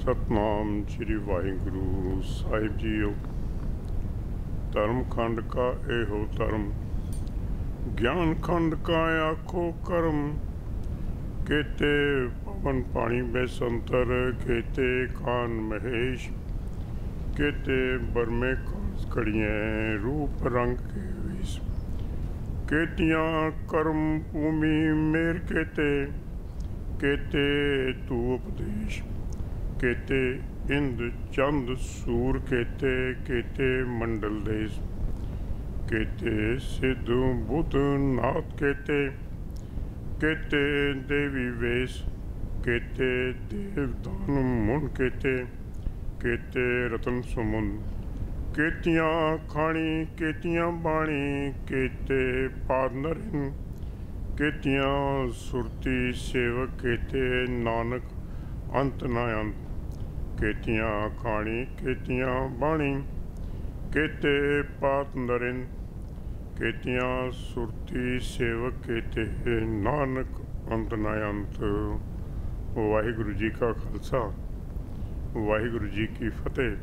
सतनाम श्री ਵਾਹਿਗੁਰੂ साहिब ਜੀਓ ਧਰਮ खंड का ਇਹੋ धर्म ਗਿਆਨ खंड का आखो करम केते पवन पाणी में संतर केते कान महेश केते बरमे में कड़िए रूप रंग के विष केतिया कर्म भूमि मेर केते केते तू उपदेश ਕੇਤੇ ਇੰਦ ਚੰਦ ਸੂਰ ਕੇਤੇ ਕੇਤੇ ਮੰਡਲ ਦੇਸ ਕੇਤੇ ਸਿੱਧੂ ਬੁੱਧ ਨਾਤ ਕੇਤੇ ਕੇਤੇ ਦੇਵੀ ਵੇਸ ਕੇਤੇ ਦੇਵਦਾਨ ਮੁਨ ਕੇਤੇ ਕੇਤੇ ਰਤਨ ਸੁਮਨ ਕੇਤੀਆਂ ਖਾਣੀ ਕੇਤੀਆਂ ਬਾਣੀ ਕੇਤੇ ਪਾਦਨਰਿੰ ਕੇਤੀਆਂ ਸੁਰਤੀ ਸੇਵਕ ਕੇਤੇ ਨਾਨਕ ਅੰਤ ਨਾ ਅੰਤ ਕੇਤੀਆਂ ਖਾਣੀ ਕੇਤੀਆਂ ਬਾਣੀ ਕੇਤੇ ਪਾਤ ਨਰਿੰ ਕੇਤੀਆਂ ਸੁਰਤੀ ਸੇਵਕ ਕੇਤੇ ਨਾਨਕ ਅੰਤ ਨਾ ਅੰਤ ਵਾਹਿਗੁਰੂ ਜੀ ਕਾ ਖਾਲਸਾ ਵਾਹਿਗੁਰੂ ਜੀ ਕੀ ਫਤਿਹ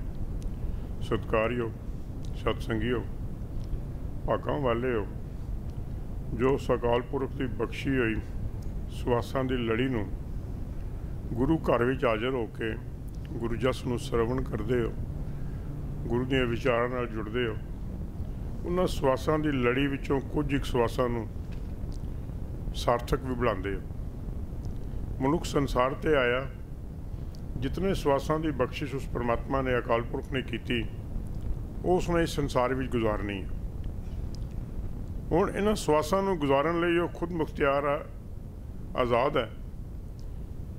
ਸਤਕਾਰਿਓ ਸਤਸੰਗਿਓ ਭਾਗਾਂ ਵਾਲਿਓ ਜੋ ਸਕਾਲ ਪੁਰਖ ਦੀ ਬਖਸ਼ੀ ਹੋਈ ਸਵਾਸਾਂ ਦੀ ਲੜੀ ਨੂੰ ਗੁਰੂ ਘਰ ਵਿੱਚ ਹਾਜ਼ਰ ਹੋ ਕੇ ਗੁਰੂ ਜਸ ਨੂੰ ਸਰਵਣ ਕਰਦੇ ਹੋ ਗੁਰੂ ਦੀਆਂ ਵਿਚਾਰਾਂ ਨਾਲ ਜੁੜਦੇ ਹੋ ਉਹਨਾਂ ਸਵਾਸਾਂ ਦੀ ਲੜੀ ਵਿੱਚੋਂ ਕੁਝ ਇੱਕ ਸਵਾਸਾਂ ਨੂੰ ਸਾਰਥਕ ਵੀ ਬਣਾਉਂਦੇ ਹੋ ਮਨੁੱਖ ਸੰਸਾਰ ਤੇ ਆਇਆ ਜਿਤਨੇ ਸਵਾਸਾਂ ਦੀ ਬਖਸ਼ਿਸ਼ ਉਸ ਪਰਮਾਤਮਾ ਨੇ ਅਕਾਲ ਪੁਰਖ ਨੇ ਕੀਤੀ ਉਸ ਨੇ ਇਸ ਸੰਸਾਰ ਵਿੱਚ ਗੁਜ਼ਾਰਨੀ ਹੈ ਹੁਣ ਇਹਨਾਂ ਸਵਾਸਾਂ ਨੂੰ ਗੁਜ਼ਾਰਨ ਲਈ ਉਹ ਖੁਦ ਮੁਖਤਿਆਰ ਆ ਆਜ਼ਾਦ ਹੈ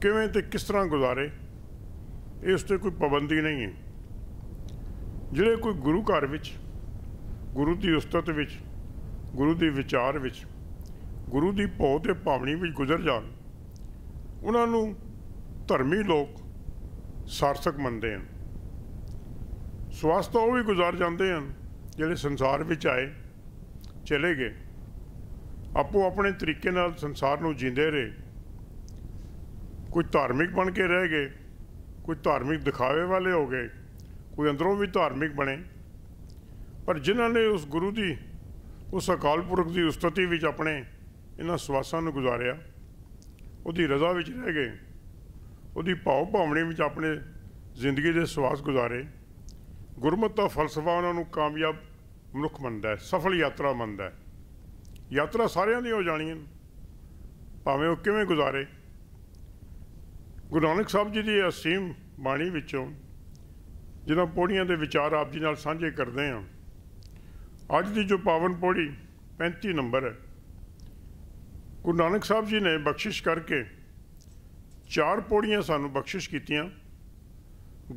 ਕਿਵੇਂ ਤੇ ਕਿਸ ਤਰ੍ਹਾਂ ਗੁਜ਼ਾਰੇ ਇਸ ਤੇ ਕੋਈ ਪਾਬੰਦੀ ਨਹੀਂ ਹੈ ਜਿਹੜੇ ਕੋਈ ਗੁਰੂ ਘਰ ਵਿੱਚ ਗੁਰੂ ਦੀ ਉਸਤਤ ਵਿੱਚ ਗੁਰੂ ਦੇ ਵਿਚਾਰ ਵਿੱਚ ਗੁਰੂ ਦੀ ਭੌ ਤੇ ਭਾਵਨੀ ਵਿੱਚ ਗੁਜ਼ਰ ਜਾਣ ਉਹਨਾਂ ਨੂੰ ਧਰਮੀ ਲੋਕ ਸਾਰਥਕ ਮੰਨਦੇ ਹਨ ਸਵਸਥ ਉਹ ਵੀ ਗੁਜ਼ਾਰ ਜਾਂਦੇ ਹਨ ਜਿਹੜੇ ਸੰਸਾਰ ਵਿੱਚ ਆਏ ਚਲੇ ਗਏ ਆਪੋ ਆਪਣੇ ਤਰੀਕੇ ਨਾਲ ਸੰਸਾਰ ਨੂੰ ਜਿੰਦੇ ਰਹੇ ਕੋਈ ਧਾਰਮਿਕ ਬਣ ਕੇ ਰਹਿ ਗਏ ਕੋਈ ਧਾਰਮਿਕ ਦਿਖਾਵੇ ਵਾਲੇ ਹੋ ਗਏ ਕੋਈ ਅੰਦਰੋਂ ਵੀ ਧਾਰਮਿਕ ਬਣੇ ਪਰ ਜਿਨ੍ਹਾਂ ਨੇ ਉਸ ਗੁਰੂ ਦੀ ਉਸ ਅਕਾਲ ਪੁਰਖ ਦੀ ਉਸਤਤੀ ਵਿੱਚ ਆਪਣੇ ਇਹਨਾਂ ਸਵਾਸਾਂ ਨੂੰ ਗੁਜ਼ਾਰਿਆ ਉਹਦੀ ਰਜ਼ਾ ਵਿੱਚ ਰਹਿ ਗਏ ਉਹਦੀ ਭਾਉ ਭਾਵਣੀ ਵਿੱਚ ਆਪਣੇ ਜ਼ਿੰਦਗੀ ਦੇ ਸਵਾਸ ਗੁਜ਼ਾਰੇ ਗੁਰਮਤ ਦਾ ਫਲਸਫਾ ਉਹਨਾਂ ਨੂੰ ਕਾਮਯਾਬ ਮਨੁੱਖ ਮੰਨਦਾ ਹੈ ਸਫਲ ਯਾਤਰਾ ਮੰਨਦਾ ਹੈ ਯਾਤਰਾ ਸਾਰਿਆਂ ਦੀ ਹੋ ਜਾਣੀ ਹੈ ਭਾਵੇਂ ਉਹ ਕਿਵੇਂ ਗੁਜ਼ਾਰੇ ਗੁਰੂ ਨਾਨਕ ਸਾਹਿਬ ਜੀ ਦੀ ਅਸੀਮ ਬਾਣੀ ਵਿੱਚੋਂ ਜਿਹਨਾਂ ਪੌੜੀਆਂ ਦੇ ਵਿਚਾਰ ਆਪ ਜੀ ਨਾਲ ਸਾਂਝੇ ਕਰਦੇ ਹਾਂ ਅੱਜ ਦੀ ਜੋ ਪਾਵਨ ਪੌੜੀ 35 ਨੰਬਰ ਹੈ ਗੁਰੂ ਨਾਨਕ ਸਾਹਿਬ ਜੀ ਨੇ ਬਖਸ਼ਿਸ਼ ਕਰਕੇ ਚਾਰ ਪੌੜੀਆਂ ਸਾਨੂੰ ਬਖਸ਼ਿਸ਼ ਕੀਤੀਆਂ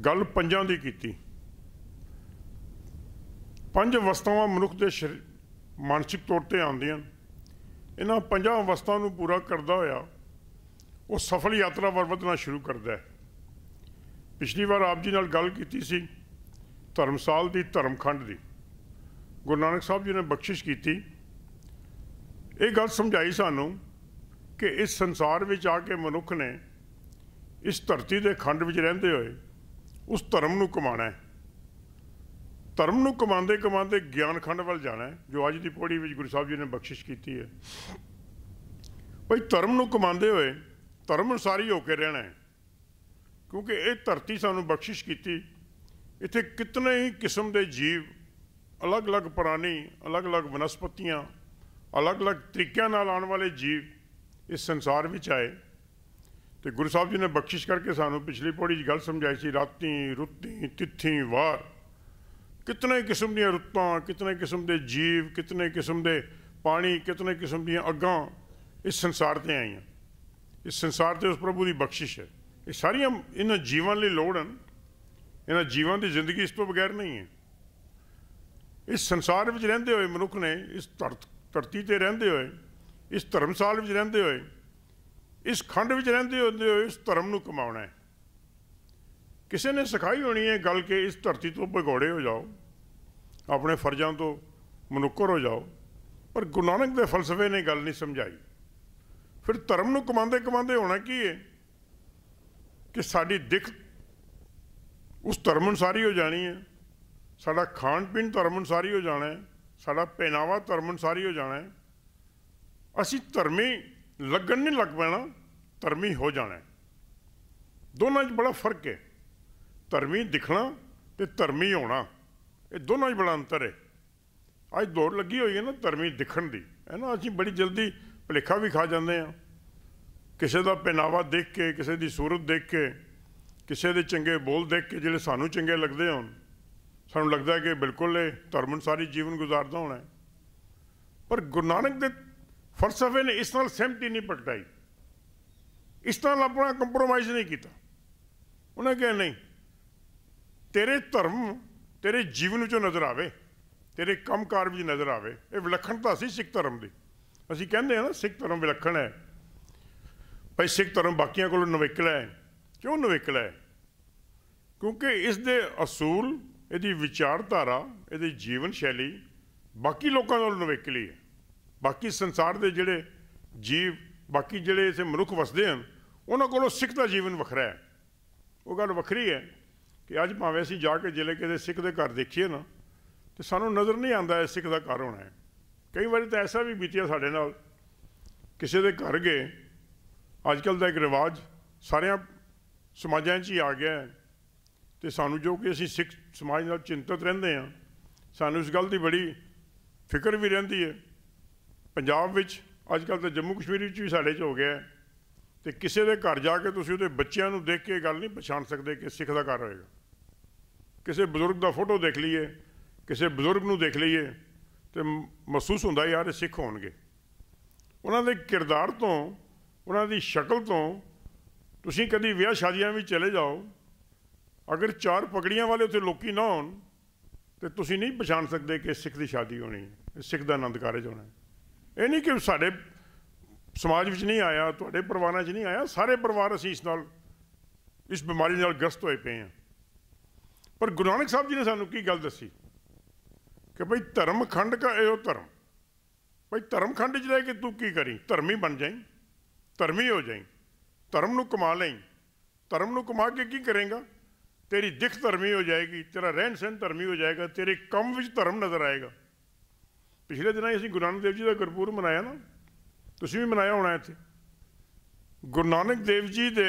ਗੱਲ ਪੰਜਾਂ ਦੀ ਕੀਤੀ ਪੰਜ ਵਸਤਾਵਾਂ ਮਨੁੱਖ ਦੇ ਮਾਨਸਿਕ ਤੌਰ ਤੇ ਆਉਂਦੀਆਂ ਇਹਨਾਂ ਪੰਜਾਂ ਅਵਸਥਾਵਾਂ ਨੂੰ ਪੂਰਾ ਕਰਦਾ ਹੋਇਆ ਉਹ ਸਫਲ ਯਾਤਰਾ ਵਰਵਦਨਾ ਸ਼ੁਰੂ ਕਰਦਾ ਹੈ ਪਿਛਲੀ ਵਾਰ ਆਪ ਜੀ ਨਾਲ ਗੱਲ ਕੀਤੀ ਸੀ ਧਰਮਸਾਲ ਦੀ ਧਰਮਖੰਡ ਦੀ ਗੁਰੂ ਨਾਨਕ ਸਾਹਿਬ ਜੀ ਨੇ ਬਖਸ਼ਿਸ਼ ਕੀਤੀ ਇਹ ਗੱਲ ਸਮਝਾਈ ਸਾਨੂੰ ਕਿ ਇਸ ਸੰਸਾਰ ਵਿੱਚ ਆ ਕੇ ਮਨੁੱਖ ਨੇ ਇਸ ਧਰਤੀ ਦੇ ਖੰਡ ਵਿੱਚ ਰਹਿੰਦੇ ਹੋਏ ਉਸ ਧਰਮ ਨੂੰ ਕਮਾਣਾ ਹੈ ਧਰਮ ਨੂੰ ਕਮਾਉਂਦੇ ਕਮਾਉਂਦੇ ਗਿਆਨ ਖੰਡ ਵੱਲ ਜਾਣਾ ਹੈ ਜੋ ਅੱਜ ਦੀ ਪੌੜੀ ਵਿੱਚ ਗੁਰੂ ਸਾਹਿਬ ਜੀ ਨੇ ਬਖਸ਼ਿਸ਼ ਕੀਤੀ ਹੈ ਭਈ ਧਰਮ ਨੂੰ ਕਮਾਉਂਦੇ ਹੋਏ ਧਰਮ ਅਨਸਾਰੀ ਹੋ ਕੇ ਰਹਿਣਾ ਹੈ ਕਿਉਂਕਿ ਇਹ ਧਰਤੀ ਸਾਨੂੰ ਬਖਸ਼ਿਸ਼ ਕੀਤੀ ਇੱਥੇ ਕਿਤਨੇ ਹੀ ਕਿਸਮ ਦੇ ਜੀਵ ਅਲੱਗ-ਅਲੱਗ ਪ੍ਰਾਣੀ ਅਲੱਗ-ਅਲੱਗ ਵਨਸਪਤੀਆਂ ਅਲੱਗ-ਅਲੱਗ ਤਰੀਕਿਆਂ ਨਾਲ ਆਉਣ ਵਾਲੇ ਜੀਵ ਇਸ ਸੰਸਾਰ ਵਿੱਚ ਆਏ ਤੇ ਗੁਰੂ ਸਾਹਿਬ ਜੀ ਨੇ ਬਖਸ਼ਿਸ਼ ਕਰਕੇ ਸਾਨੂੰ ਪਿਛਲੀ ਪੌੜੀ 'ਚ ਗੱਲ ਸਮਝਾਈ ਸੀ ਰਾਤੀ ਰੁੱਤੀ ਤਿੱਥੀ ਵਾਰ ਕਿਤਨੇ ਕਿਸਮ ਦੀਆਂ ਰੁੱਤਾਂ ਕਿਤਨੇ ਕਿਸਮ ਦੇ ਜੀਵ ਕਿਤਨੇ ਕਿਸਮ ਦੇ ਪਾਣੀ ਕਿਤਨੇ ਕਿਸਮ ਦੀਆਂ ਅੱਗਾਂ ਇਸ ਸੰਸਾਰ ਤੇ ਆਈਆਂ ਇਸ ਸੰਸਾਰ ਤੇ ਉਸ ਪ੍ਰਭੂ ਦੀ ਬਖਸ਼ਿਸ਼ ਹੈ ਇਹ ਸਾਰੀਆਂ ਇਹਨਾਂ ਜੀਵਨ ਲਈ ਲੋੜ ਹਨ ਇਹਨਾਂ ਜੀਵਨ ਦੀ ਜ਼ਿੰਦਗੀ ਇਸ ਤੋਂ ਬਗੈਰ ਨਹੀਂ ਹੈ ਇਸ ਸੰਸਾਰ ਵਿੱਚ ਰਹਿੰਦੇ ਹੋਏ ਮਨੁੱਖ ਨੇ ਇਸ ਧਰਤੀ ਤੇ ਰਹਿੰਦੇ ਹੋਏ ਇਸ ਧਰਮਸਾਲ ਵਿੱਚ ਰਹਿੰਦੇ ਹੋਏ ਇਸ ਖੰਡ ਵਿੱਚ ਰਹਿੰਦੇ ਹੁੰਦੇ ਹੋਏ ਇਸ ਧਰਮ ਨੂੰ ਕਮਾਉਣਾ ਹੈ ਕਿਸੇ ਨੇ ਸਿਖਾਈ ਹੋਣੀ ਹੈ ਗੱਲ ਕਿ ਇਸ ਧਰਤੀ ਤੋਂ ਭਗੋੜੇ ਹੋ ਜਾਓ ਆਪਣੇ ਫਰਜ਼ਾਂ ਤੋਂ ਮਨੁੱਕਰ ਹੋ ਜਾਓ ਪਰ ਗੁਰੂ ਨਾਨਕ ਦੇ ਫਲਸਫੇ ਨੇ ਗੱਲ ਨਹੀਂ ਸਮਝਾਈ ਫਿਰ ਧਰਮ ਨੂੰ ਕਮਾਉਂਦੇ ਕਮਾਉਂਦੇ ਹੋਣਾ ਕੀ ਹੈ ਕਿ ਸਾਡੀ ਦਿੱਖ ਉਸ ਧਰਮ ਅਨੁਸਾਰ ਹੀ ਹੋ ਜਾਣੀ ਹੈ ਸਾਡਾ ਖਾਣ ਪੀਣ ਧਰਮ ਅਨੁਸਾਰ ਹੀ ਹੋ ਜਾਣਾ ਹੈ ਸਾਡਾ ਪਹਿਨਾਵਾ ਧਰਮ ਅਨੁਸਾਰ ਹੀ ਹੋ ਜਾਣਾ ਹੈ ਅਸੀਂ ਧਰਮੀ ਲੱਗਣ ਨਹੀਂ ਲੱਗ ਪੈਣਾ ਧਰਮੀ ਹੋ ਜਾਣਾ ਦੋਨਾਂ 'ਚ ਬੜਾ ਫਰਕ ਹੈ ਧਰਮੀ ਦਿਖਣਾ ਤੇ ਧਰਮੀ ਹੋਣਾ ਇਹ ਦੋਨਾਂ 'ਚ ਬੜਾ ਅੰਤਰ ਹੈ ਅੱਜ ਦੌੜ ਲੱਗੀ ਹੋਈ ਹੈ ਨਾ ਧਰਮੀ ਦਿਖਣ ਦੀ ਹੈ ਨਾ ਅਸੀਂ ਬੜੀ ਜਲਦੀ ਭਲੇਖਾ ਵੀ ਖਾ ਜਾਂਦੇ ਆ ਕਿਸੇ ਦਾ ਪਹਿਨਾਵਾ ਦੇਖ ਕੇ ਕਿਸੇ ਦੀ ਸੂਰਤ ਦੇਖ ਕੇ ਕਿਸੇ ਦੇ ਚੰਗੇ ਬੋਲ ਦੇਖ ਕੇ ਜਿਹੜੇ ਸਾਨੂੰ ਚੰਗੇ ਲੱਗਦੇ ਹੋਣ ਸਾਨੂੰ ਲੱਗਦਾ ਕਿ ਬਿਲਕੁਲ ਇਹ ਧਰਮ ਅਨਸਾਰੀ ਜੀਵਨ ਗੁਜ਼ਾਰਦਾ ਹੋਣਾ ਪਰ ਗੁਰੂ ਨਾਨਕ ਦੇ ਫਲਸਫੇ ਨੇ ਇਸ ਨਾਲ ਸਹਿਮਤੀ ਨਹੀਂ ਪਟਾਈ ਇਸ ਨਾਲ ਆਪਣਾ ਕੰਪਰੋਮਾਈਜ਼ ਨਹੀਂ ਕੀਤਾ ਉਹਨੇ ਕਿਹਾ ਨਹੀਂ ਤੇਰੇ ਧਰਮ ਤੇਰੇ ਜੀਵਨ ਵਿੱਚੋਂ ਨਜ਼ਰ ਆਵੇ ਤੇਰੇ ਕੰਮਕਾਰ ਵਿੱਚ ਨਜ਼ਰ ਆਵੇ ਇਹ ਵਿਲੱਖਣਤਾ ਸੀ ਸਿੱਖ ਧਰਮ ਦੀ ਅਸੀਂ ਕਹਿੰਦੇ ਹਾਂ ਨਾ ਸਿੱਖ ਧਰਮ ਵਿਲੱਖਣ ਹੈ ਭਾਈ ਸਿੱਖ ਧਰਮ ਬਾਕੀਆਂ ਕੋਲੋਂ ਨਵੇਕਲਾ ਹੈ ਕਿਉਂ ਨਵੇਕਲਾ ਹੈ ਕਿਉਂਕਿ ਇਸ ਦੇ ਅਸੂਲ ਇਹਦੀ ਵਿਚਾਰਧਾਰਾ ਇਹਦੀ ਜੀਵਨ ਸ਼ੈਲੀ ਬਾਕੀ ਲੋਕਾਂ ਨਾਲੋਂ ਨਵੇਕਲੀ ਹੈ ਬਾਕੀ ਸੰਸਾਰ ਦੇ ਜਿਹੜੇ ਜੀਵ ਬਾਕੀ ਜਿਹੜੇ ਇਸੇ ਮਨੁੱਖ ਵਸਦੇ ਹਨ ਉਹਨਾਂ ਕੋਲੋਂ ਸਿੱਖ ਦਾ ਜੀਵਨ ਵੱਖਰਾ ਹੈ ਉਹ ਗੱਲ ਵੱਖਰੀ ਹੈ ਕਿ ਅੱਜ ਭਾਵੇਂ ਅਸੀਂ ਜਾ ਕੇ ਜ਼ਿਲ੍ਹੇ ਕਿਤੇ ਸਿੱਖ ਦੇ ਘਰ ਦੇਖੀਏ ਨਾ ਤੇ ਸਾਨੂੰ ਨਜ਼ਰ ਨਹੀਂ ਆਉਂਦਾ ਸਿੱਖ ਦਾ ਘਰ ਹੋਣਾ ਹੈ ਕਈ ਵਾਰੀ ਤਾਂ ਐਸਾ ਵੀ ਬੀਤਿਆ ਸਾਡੇ ਨਾਲ ਕਿਸੇ ਦੇ ਘਰ ਗਏ ਅੱਜ ਕੱਲ ਦਾ ਇੱਕ ਰਿਵਾਜ ਸਾਰਿਆਂ ਸਮਾਜਾਂ 'ਚ ਹੀ ਆ ਗਿਆ ਹੈ ਤੇ ਸਾਨੂੰ ਜੋ ਕਿ ਅਸੀਂ ਸਿੱਖ ਸਮਾਜ ਨਾਲ ਚਿੰਤਤ ਰਹਿੰਦੇ ਆ ਸਾਨੂੰ ਇਸ ਗੱਲ ਦੀ ਬੜੀ ਫਿਕਰ ਵੀ ਰਹਿੰਦੀ ਹੈ ਪੰਜਾਬ ਵਿੱਚ ਅੱਜ ਕੱਲ ਤਾਂ ਜੰਮੂ ਕਸ਼ਮੀਰ ਵਿੱਚ ਵੀ ਸਾਡੇ 'ਚ ਹੋ ਗਿਆ ਤੇ ਕਿਸੇ ਦੇ ਘਰ ਜਾ ਕੇ ਤੁਸੀਂ ਉਹਦੇ ਬੱਚਿਆਂ ਨੂੰ ਦੇਖ ਕੇ ਗੱਲ ਨਹੀਂ ਪਛਾਣ ਸਕਦੇ ਕਿ ਸਿੱਖ ਦਾ ਘਰ ਹੋਏਗਾ ਕਿਸੇ ਬਜ਼ੁਰਗ ਦਾ ਫੋਟੋ ਦੇਖ ਲਈਏ ਕਿਸੇ ਬਜ਼ੁਰਗ ਨੂੰ ਦੇਖ ਲਈਏ ਤੇ ਮਹਿਸੂਸ ਹੁੰਦਾ ਯਾਰ ਇਹ ਸਿੱਖ ਹੋਣਗੇ ਉਹਨਾਂ ਦੇ ਕਿਰਦਾਰ ਤੋਂ ਉਹਨਾਂ ਦੀ ਸ਼ਕਲ ਤੋਂ ਤੁਸੀਂ ਕਦੀ ਵਿਆਹ ਸ਼ਾਦੀਆਂ ਵਿੱਚ ਚਲੇ ਜਾਓ ਅਗਰ ਚਾਰ ਪਗੜੀਆਂ ਵਾਲੇ ਉੱਥੇ ਲੋਕੀ ਨਾ ਹੋਣ ਤੇ ਤੁਸੀਂ ਨਹੀਂ ਪਛਾਣ ਸਕਦੇ ਕਿ ਸਿੱਖ ਦੀ ਸ਼ਾਦੀ ਹੋਣੀ ਹੈ ਸਿੱਖ ਦਾ ਆਨੰਦ ਕਾਰਜ ਹੋਣਾ ਹੈ ਇਹ ਨਹੀਂ ਕਿ ਸਾਡੇ ਸਮਾਜ ਵਿੱਚ ਨਹੀਂ ਆਇਆ ਤੁਹਾਡੇ ਪਰਿਵਾਰਾਂ 'ਚ ਨਹੀਂ ਆਇਆ ਸਾਰੇ ਪਰਿਵਾਰ ਅਸੀਂ ਇਸ ਨਾਲ ਇਸ ਬਿਮਾਰੀ ਨਾਲ ਗ੍ਰਸਤ ਹੋਏ ਪਏ ਆ ਪਰ ਗੁਰੂ ਨਾਨਕ ਸਾਹਿਬ ਜੀ ਨੇ ਸਾਨੂੰ ਕੀ ਗੱਲ ਦੱਸੀ ਕਿ ਭਈ ਧਰਮ ਖੰਡ ਕਾ ਇਹੋ ਧਰਮ ਭਈ ਧਰਮ ਖੰਡ 'ਚ ਰਹਿ ਕੇ ਤੂੰ ਕੀ ਕਰੀ ਧਰਮੀ ਬਣ ਜਾਈ ਧਰਮੀ ਹੋ ਜਾਈ ਧਰਮ ਨੂੰ ਕਮਾ ਲਈ ਧਰਮ ਨੂੰ ਕਮਾ ਕੇ ਕੀ ਕਰੇਗਾ ਤੇਰੀ ਦਿਖ ਧਰਮੀ ਹੋ ਜਾਏਗੀ ਤੇਰਾ ਰਹਿਣ ਸਹਿਣ ਧਰਮੀ ਹੋ ਜਾਏਗਾ ਤੇਰੇ ਕੰਮ ਵਿੱਚ ਧਰਮ ਨਜ਼ਰ ਆਏਗਾ ਪਿਛਲੇ ਦਿਨਾਂ ਅਸੀਂ ਗੁਰੂ ਨਾਨਕ ਦੇਵ ਜੀ ਦਾ ਗੁਰਪੂਰ ਮਨਾਇਆ ਨਾ ਤੁਸੀਂ ਵੀ ਮਨਾਇਆ ਹੋਣਾ ਇੱਥੇ ਗੁਰੂ ਨਾਨਕ ਦੇਵ ਜੀ ਦੇ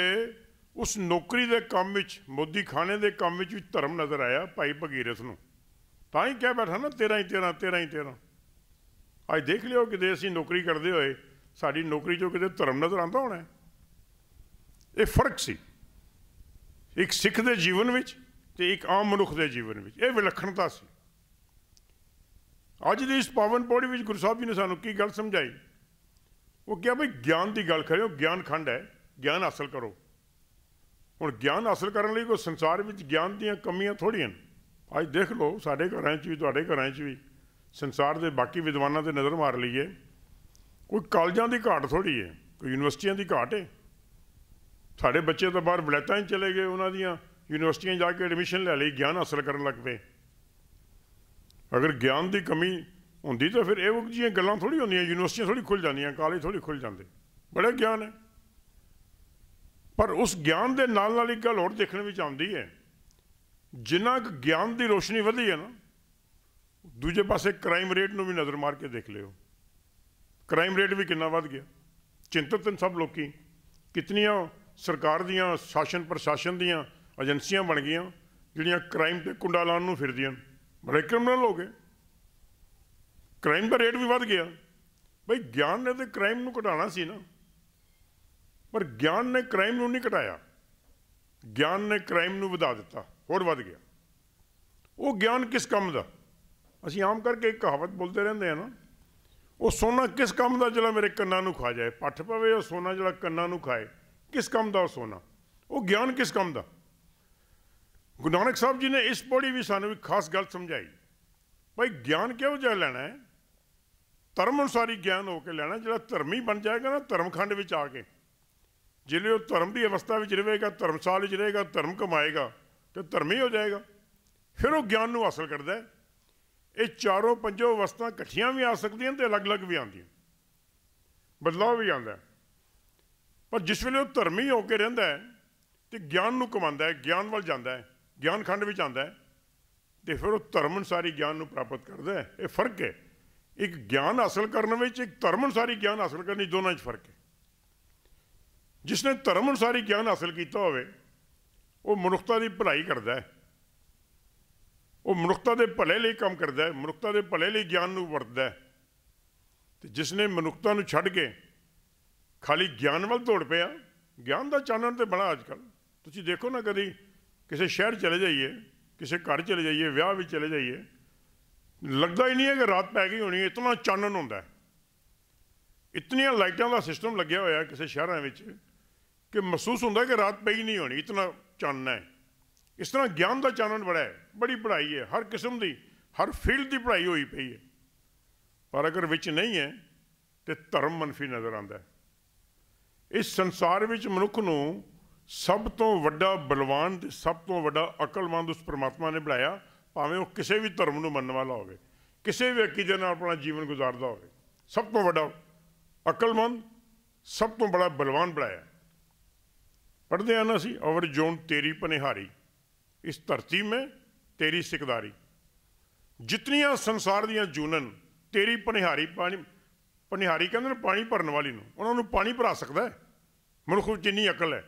ਉਸ ਨੌਕਰੀ ਦੇ ਕੰਮ ਵਿੱਚ ਮੋਦੀ ਖਾਣੇ ਦੇ ਕੰਮ ਵਿੱਚ ਵੀ ਧਰਮ ਨਜ਼ਰ ਆਇਆ ਭਾਈ ਭਗੀਰਥ ਨੂੰ ਤਾਂ ਹੀ ਕਹਿ ਬੈਠਾ ਨਾ 13 ਹੀ 13 13 ਹੀ 13 ਅੱਜ ਦੇਖ ਲਿਓ ਦੇ ਅਸੀਂ ਨੌਕਰੀ ਕਰਦੇ ਹੋਏ ਸਾਡੀ ਨੌਕਰੀ 'ਚੋਂ ਕਿਤੇ ਧਰਮ ਨਜ਼ਰ ਆਉਂਦਾ ਹੋਣਾ ਇਹ ਫਰਕ ਸੀ ਇੱਕ ਸਿੱਖ ਦੇ ਜੀਵਨ ਵਿੱਚ ਤੇ ਇੱਕ ਆਮ ਮਨੁੱਖ ਦੇ ਜੀਵਨ ਵਿੱਚ ਇਹ ਵਿਲੱਖਣਤਾ ਸੀ ਅੱਜ ਦੀ ਇਸ ਪਾਵਨ ਪੌੜੀ ਵਿੱਚ ਗੁਰਸਾਹਿਬ ਜੀ ਨੇ ਸਾਨੂੰ ਕੀ ਗੱਲ ਸਮਝਾਈ ਉਹ ਕਿਹਾ ਭਈ ਗਿਆਨ ਦੀ ਗੱਲ ਕਰਿਓ ਗਿਆਨ ਖੰਡ ਹੈ ਗਿਆਨ ਹਾਸਲ ਕਰੋ ਹੁਣ ਗਿਆਨ ਹਾਸਲ ਕਰਨ ਲਈ ਕੋਈ ਸੰਸਾਰ ਵਿੱਚ ਗਿਆਨ ਦੀਆਂ ਕਮੀਆਂ ਥੋੜੀਆਂ ਨੇ ਅੱਜ ਦੇਖ ਲਓ ਸਾਡੇ ਘਰਾਂ 'ਚ ਵੀ ਤੁਹਾਡੇ ਘਰਾਂ 'ਚ ਵੀ ਸੰਸਾਰ ਦੇ ਬਾਕੀ ਵਿਦਵਾਨਾਂ ਤੇ ਨਜ਼ਰ ਮਾਰ ਲਈਏ ਕੋਈ ਕਾਲਜਾਂ ਦੀ ਘਾਟ ਥੋੜੀ ਹੈ ਕੋਈ ਯੂਨੀਵਰਸਿਟੀਆਂ ਦੀ ਘਾਟ ਹੈ ਸਾਡੇ ਬੱਚੇ ਤਾਂ ਬਾਹਰ ਬਲੈਟਾਂ 'ਚ ਚਲੇ ਗਏ ਉਹਨਾਂ ਦੀਆਂ ਯੂਨੀਵਰਸਿਟੀਆਂ ਜਾ ਕੇ ਐਡਮਿਸ਼ਨ ਲੈ ਲਈ ਗਿਆਨ ਹਾਸਲ ਕਰਨ ਲੱਗ ਪਏ ਅਗਰ ਗਿਆਨ ਦੀ ਕਮੀ ਹੁੰਦੀ ਤਾਂ ਫਿਰ ਇਹੋ ਜਿਹੀਆਂ ਗੱਲਾਂ ਥੋੜੀ ਹੁੰਦੀਆਂ ਯੂਨੀਵਰਸਿਟੀਆਂ ਥੋੜੀ ਖੁੱਲ ਜਾਂਦੀਆਂ ਕਾਲਜ ਥੋੜੀ ਖੁੱਲ ਜਾਂਦੇ ਬੜਾ ਗਿਆਨ ਹੈ ਪਰ ਉਸ ਗਿਆਨ ਦੇ ਨਾਲ ਨਾਲ ਇੱਕ ਗੱਲ ਹੋਰ ਦੇਖਣ ਵਿੱਚ ਆਉਂਦੀ ਹੈ ਜਿੰਨਾ ਕੁ ਗਿਆਨ ਦੀ ਰੋਸ਼ਨੀ ਵਧੀ ਹੈ ਨਾ ਦੂਜੇ ਪਾਸੇ ਕ੍ਰਾਈਮ ਰੇਟ ਨੂੰ ਵੀ ਨਜ਼ਰ ਮਾਰ ਕੇ ਦੇਖ ਲਿਓ ਕ੍ਰਾਈਮ ਰੇਟ ਵੀ ਕਿੰਨਾ ਵਧ ਗਿਆ ਚਿੰਤਤ ਨੇ ਸਭ ਲੋਕੀ ਕਿਤਨੀਆਂ ਸਰਕਾਰ ਦੀਆਂ ਸ਼ਾਸਨ ਪ੍ਰਸ਼ਾਸਨ ਦੀਆਂ ਏਜੰਸੀਆਂ ਬਣ ਗਈਆਂ ਜਿਹੜੀਆਂ ਕ੍ਰਾਈਮ ਤੇ ਕੁੰਡਾ ਲਾਉਣ ਨੂੰ ਫਿਰਦੀਆਂ ਬੜੇ ਕ੍ਰਿਮੀਨਲ ਹੋ ਗਏ ਕ੍ਰਾਈਮ ਦਾ ਰੇਟ ਵੀ ਵਧ ਗਿਆ ਭਈ ਗਿਆਨ ਨੇ ਤੇ ਕ੍ਰਾਈਮ ਨੂੰ ਘਟਾਉਣਾ ਸੀ ਨਾ ਪਰ ਗਿਆਨ ਨੇ ਕ੍ਰਾਈਮ ਨੂੰ ਨਹੀਂ ਘਟਾਇਆ ਗਿਆਨ ਨੇ ਕ੍ਰਾਈਮ ਨੂੰ ਵਧਾ ਦਿੱਤਾ ਹੋਰ ਵੱਧ ਗਿਆ ਉਹ ਗਿਆਨ ਕਿਸ ਕੰਮ ਦਾ ਅਸੀਂ ਆਮ ਕਰਕੇ ਇੱਕ ਕਹਾਵਤ ਬੋਲਦੇ ਰਹਿੰਦੇ ਆ ਨਾ ਉਹ ਸੋਨਾ ਕਿਸ ਕੰਮ ਦਾ ਜਿਹੜਾ ਮੇਰੇ ਕੰਨਾਂ ਨੂੰ ਖਾ ਜਾਏ ਪੱਠ ਪਵੇ ਉਹ ਸੋਨਾ ਜਿਹੜਾ ਕੰਨਾਂ ਨੂੰ ਖਾਏ ਕਿਸ ਕੰਮ ਦਾ ਉਹ ਸੋਨਾ ਉਹ ਗਿਆਨ ਕਿਸ ਕੰਮ ਦਾ ਗੁਰੂ ਨਾਨਕ ਸਾਹਿਬ ਜੀ ਨੇ ਇਸ ਪੌੜੀ ਵੀ ਸਾਨੂੰ ਇੱਕ ਖਾਸ ਗੱਲ ਸਮਝਾਈ ਭਾਈ ਗਿਆਨ ਕਿਉਂ ਜਾ ਲੈਣਾ ਹੈ ਧਰਮ ਅਨੁਸਾਰੀ ਗਿਆਨ ਹੋ ਕੇ ਲੈਣਾ ਜਿਹੜਾ ਧਰਮੀ ਬਣ ਜਾਏਗਾ ਨਾ ਧਰਮਖੰਡ ਵਿੱਚ ਆ ਕੇ ਜਿਹੜੇ ਉਹ ਧਰਮ ਦੀ ਅਵਸਥਾ ਵਿੱਚ ਰਹੇਗਾ ਧਰਮਸਾਲ ਵਿੱਚ ਰਹੇਗਾ ਧਰਮ ਕਮਾਏਗਾ ਤੇ ਧਰਮੀ ਹੋ ਜਾਏਗਾ ਫਿਰ ਉਹ ਗਿਆਨ ਨੂੰ ਹਾਸਲ ਕਰਦਾ ਹੈ ਇਹ ਚਾਰੋਂ ਪੰਜੋ ਅਵਸਥਾਵਾਂ ਇਕੱਠੀਆਂ ਵੀ ਆ ਸਕਦੀਆਂ ਤੇ ਅਲੱਗ-ਅਲੱਗ ਵੀ ਆਉਂਦੀਆਂ ਬਦਲਾਅ ਵੀ ਆਉਂਦਾ ਪਰ ਜਿਸ ਵੇਲੇ ਉਹ ਧਰਮੀ ਹੋ ਕੇ ਰਹਿੰਦਾ ਹੈ ਤੇ ਗਿਆਨ ਨੂੰ ਕਮਾਉਂਦਾ ਹੈ ਗਿਆਨ ਵੱਲ ਜਾਂਦਾ ਹੈ ਗਿਆਨ ਖੰਡ ਵਿੱਚ ਆਉਂਦਾ ਹੈ ਤੇ ਫਿਰ ਉਹ ਧਰਮ ਅਨਸਾਰੀ ਗਿਆਨ ਨੂੰ ਪ੍ਰਾਪਤ ਕਰਦਾ ਹੈ ਇਹ ਫਰਕ ਹੈ ਇੱਕ ਗਿਆਨ ਹਾਸਲ ਕਰਨ ਵਿੱਚ ਇੱਕ ਧਰਮ ਅਨਸਾਰੀ ਗਿਆਨ ਹਾਸਲ ਕਰਨੀ ਦੋਨਾਂ 'ਚ ਫਰਕ ਹੈ ਜਿਸ ਨੇ ਧਰਮ ਅਨਸਾਰੀ ਗਿਆਨ ਹਾਸਲ ਕੀਤਾ ਹੋਵੇ ਉਹ ਮਨੁੱਖਤਾ ਦੀ ਭਲਾਈ ਕਰਦਾ ਹੈ ਉਹ ਮਨੁੱਖਤਾ ਦੇ ਭਲੇ ਲਈ ਕੰਮ ਕਰਦਾ ਹੈ ਮਨੁੱਖਤਾ ਦੇ ਭਲੇ ਲਈ ਗਿਆਨ ਨੂੰ ਵਰਤਦਾ ਹੈ ਤੇ ਜਿਸ ਨੇ ਮਨੁੱਖਤਾ ਨੂੰ ਛੱਡ ਕੇ ਖਾਲੀ ਗਿਆਨ ਵੱਲ ਦੌੜ ਪਿਆ ਗਿਆਨ ਦਾ ਚਾਨਣ ਤੇ ਬੜਾ ਅੱਜਕੱਲ ਤੁਸੀਂ ਦੇਖੋ ਨਾ ਕਦੀ ਕਿਸੇ ਸ਼ਹਿਰ ਚਲੇ ਜਾਈਏ ਕਿਸੇ ਘਰ ਚਲੇ ਜਾਈਏ ਵਿਆਹ ਵਿੱਚ ਚਲੇ ਜਾਈਏ ਲੱਗਦਾ ਹੀ ਨਹੀਂ ਹੈ ਕਿ ਰਾਤ ਪੈ ਗਈ ਹੋਣੀ ਇਤਨਾ ਚਾਨਣ ਹੁੰਦਾ ਇਤਨੀਆਂ ਲਾਈਟਾਂ ਦਾ ਸਿਸਟਮ ਲੱਗਿਆ ਹੋਇਆ ਕਿਸੇ ਸ਼ਹਿਰਾਂ ਵਿੱਚ ਕਿ ਮਹਿਸੂਸ ਹੁੰਦਾ ਕਿ ਰਾਤ ਪਈ ਨਹੀਂ ਹੋਣੀ ਇਤਨਾ ਚਾਨਣਾ ਹੈ ਇਸ ਤਰ੍ਹਾਂ ਗਿਆਨ ਦਾ ਚਾਨਣ ਬੜਾ ਹੈ ਬੜੀ ਪੜ੍ਹਾਈ ਹੈ ਹਰ ਕਿਸਮ ਦੀ ਹਰ ਫੀਲਡ ਦੀ ਪੜ੍ਹਾਈ ਹੋਈ ਪਈ ਹੈ ਪਰ ਅਗਰ ਵਿੱਚ ਨਹੀਂ ਹੈ ਤੇ ਧਰਮ ਮਨਫੀ ਨਜ਼ਰ ਆਉਂਦਾ ਹੈ ਇਸ ਸੰਸਾਰ ਵਿੱਚ ਮਨੁੱਖ ਨੂੰ ਸਭ ਤੋਂ ਵੱਡਾ ਬਲਵਾਨ ਤੇ ਸਭ ਤੋਂ ਵੱਡਾ ਅਕਲਮੰਦ ਉਸ ਪ੍ਰਮਾਤਮਾ ਨੇ ਬਣਾਇਆ ਭਾਵੇਂ ਉਹ ਕਿਸੇ ਵੀ ਧਰਮ ਨੂੰ ਮੰਨਣ ਵਾਲਾ ਹੋਵੇ ਕਿਸੇ ਵੀ ਵਿਅਕਤੀ ਦੇ ਨਾਲ ਆਪਣਾ ਜੀਵਨ ਗੁਜ਼ਾਰਦਾ ਹੋਵੇ ਸਭ ਤੋਂ ਵੱਡਾ ਅਕਲਮੰਦ ਸਭ ਤੋਂ ਬੜਾ ਬਲਵਾਨ ਬਣਾਇਆ ਆ ਨਾ ਸੀ ਔਰ ਜੋਨ ਤੇਰੀ ਪਨਿਹਾਰੀ ਇਸ ਧਰਤੀ ਮੈਂ ਤੇਰੀ ਸਿਕਦਾਰੀ ਜਿਤਨੀਆਂ ਸੰਸਾਰ ਦੀਆਂ ਜੂਨਨ ਤੇਰੀ ਪਨਿਹਾਰੀ ਪਾਣੀ ਪਨਿਹਾਰੀ ਕਹਿੰਦੇ ਨੇ ਪਾਣੀ ਭਰਨ ਵਾਲੀ ਨੂੰ ਉਹਨਾਂ ਨੂੰ ਪਾਣੀ ਭਰਾ ਸਕਦਾ ਹੈ ਮਨੁੱਖ ਵਿੱਚ ਇੰਨੀ ਅਕਲ ਹੈ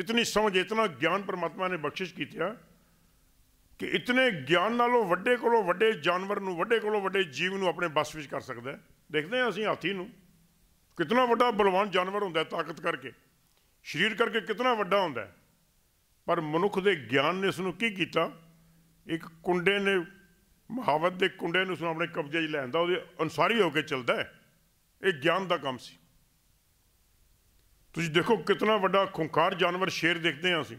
ਇਤਨੀ ਸਮਝ ਇਤਨਾ ਗਿਆਨ ਪਰਮਾਤਮਾ ਨੇ ਬਖਸ਼ਿਸ਼ ਕੀਤਾ ਕਿ ਇਤਨੇ ਗਿਆਨ ਨਾਲੋਂ ਵੱਡੇ ਕੋਲੋਂ ਵੱਡੇ ਜਾਨਵਰ ਨੂੰ ਵੱਡੇ ਕੋਲੋਂ ਵੱਡੇ ਜੀਵ ਨੂੰ ਆਪਣੇ ਬਸ ਵਿੱਚ ਕਰ ਸਕਦਾ ਹੈ ਦੇਖਦੇ ਹਾਂ ਅਸੀਂ ਹਾਥੀ ਨੂੰ ਕਿਤਨਾ ਵੱਡਾ ਬਲਵਾਨ ਜਾਨਵਰ ਹੁੰਦਾ ਹੈ ਤਾਕਤ ਕਰਕੇ ਸਰੀਰ ਕਰਕੇ ਕਿਤਨਾ ਵੱਡਾ ਹੁੰਦਾ ਪਰ ਮਨੁੱਖ ਦੇ ਗਿਆਨ ਨੇ ਇਸ ਨੂੰ ਕੀ ਕੀਤਾ ਇੱਕ ਕੁੰਡੇ ਨੇ ਮਹਾਵਤ ਦੇ ਕੁੰਡੇ ਨੂੰ ਉਸ ਨੂੰ ਆਪਣੇ ਕਬਜ਼ੇ 'ਚ ਲੈਂਦਾ ਉਹਦੇ ਅਨਸਾਰੀ ਹੋ ਕੇ ਚੱਲਦਾ ਹੈ ਇਹ ਗਿਆਨ ਦਾ ਕੰਮ ਸੀ ਤੁਸੀਂ ਦੇਖੋ ਕਿਤਨਾ ਵੱਡਾ ਖੁੰਖਾਰ ਜਾਨਵਰ ਸ਼ੇਰ ਦੇਖਦੇ ਹਾਂ ਅਸੀਂ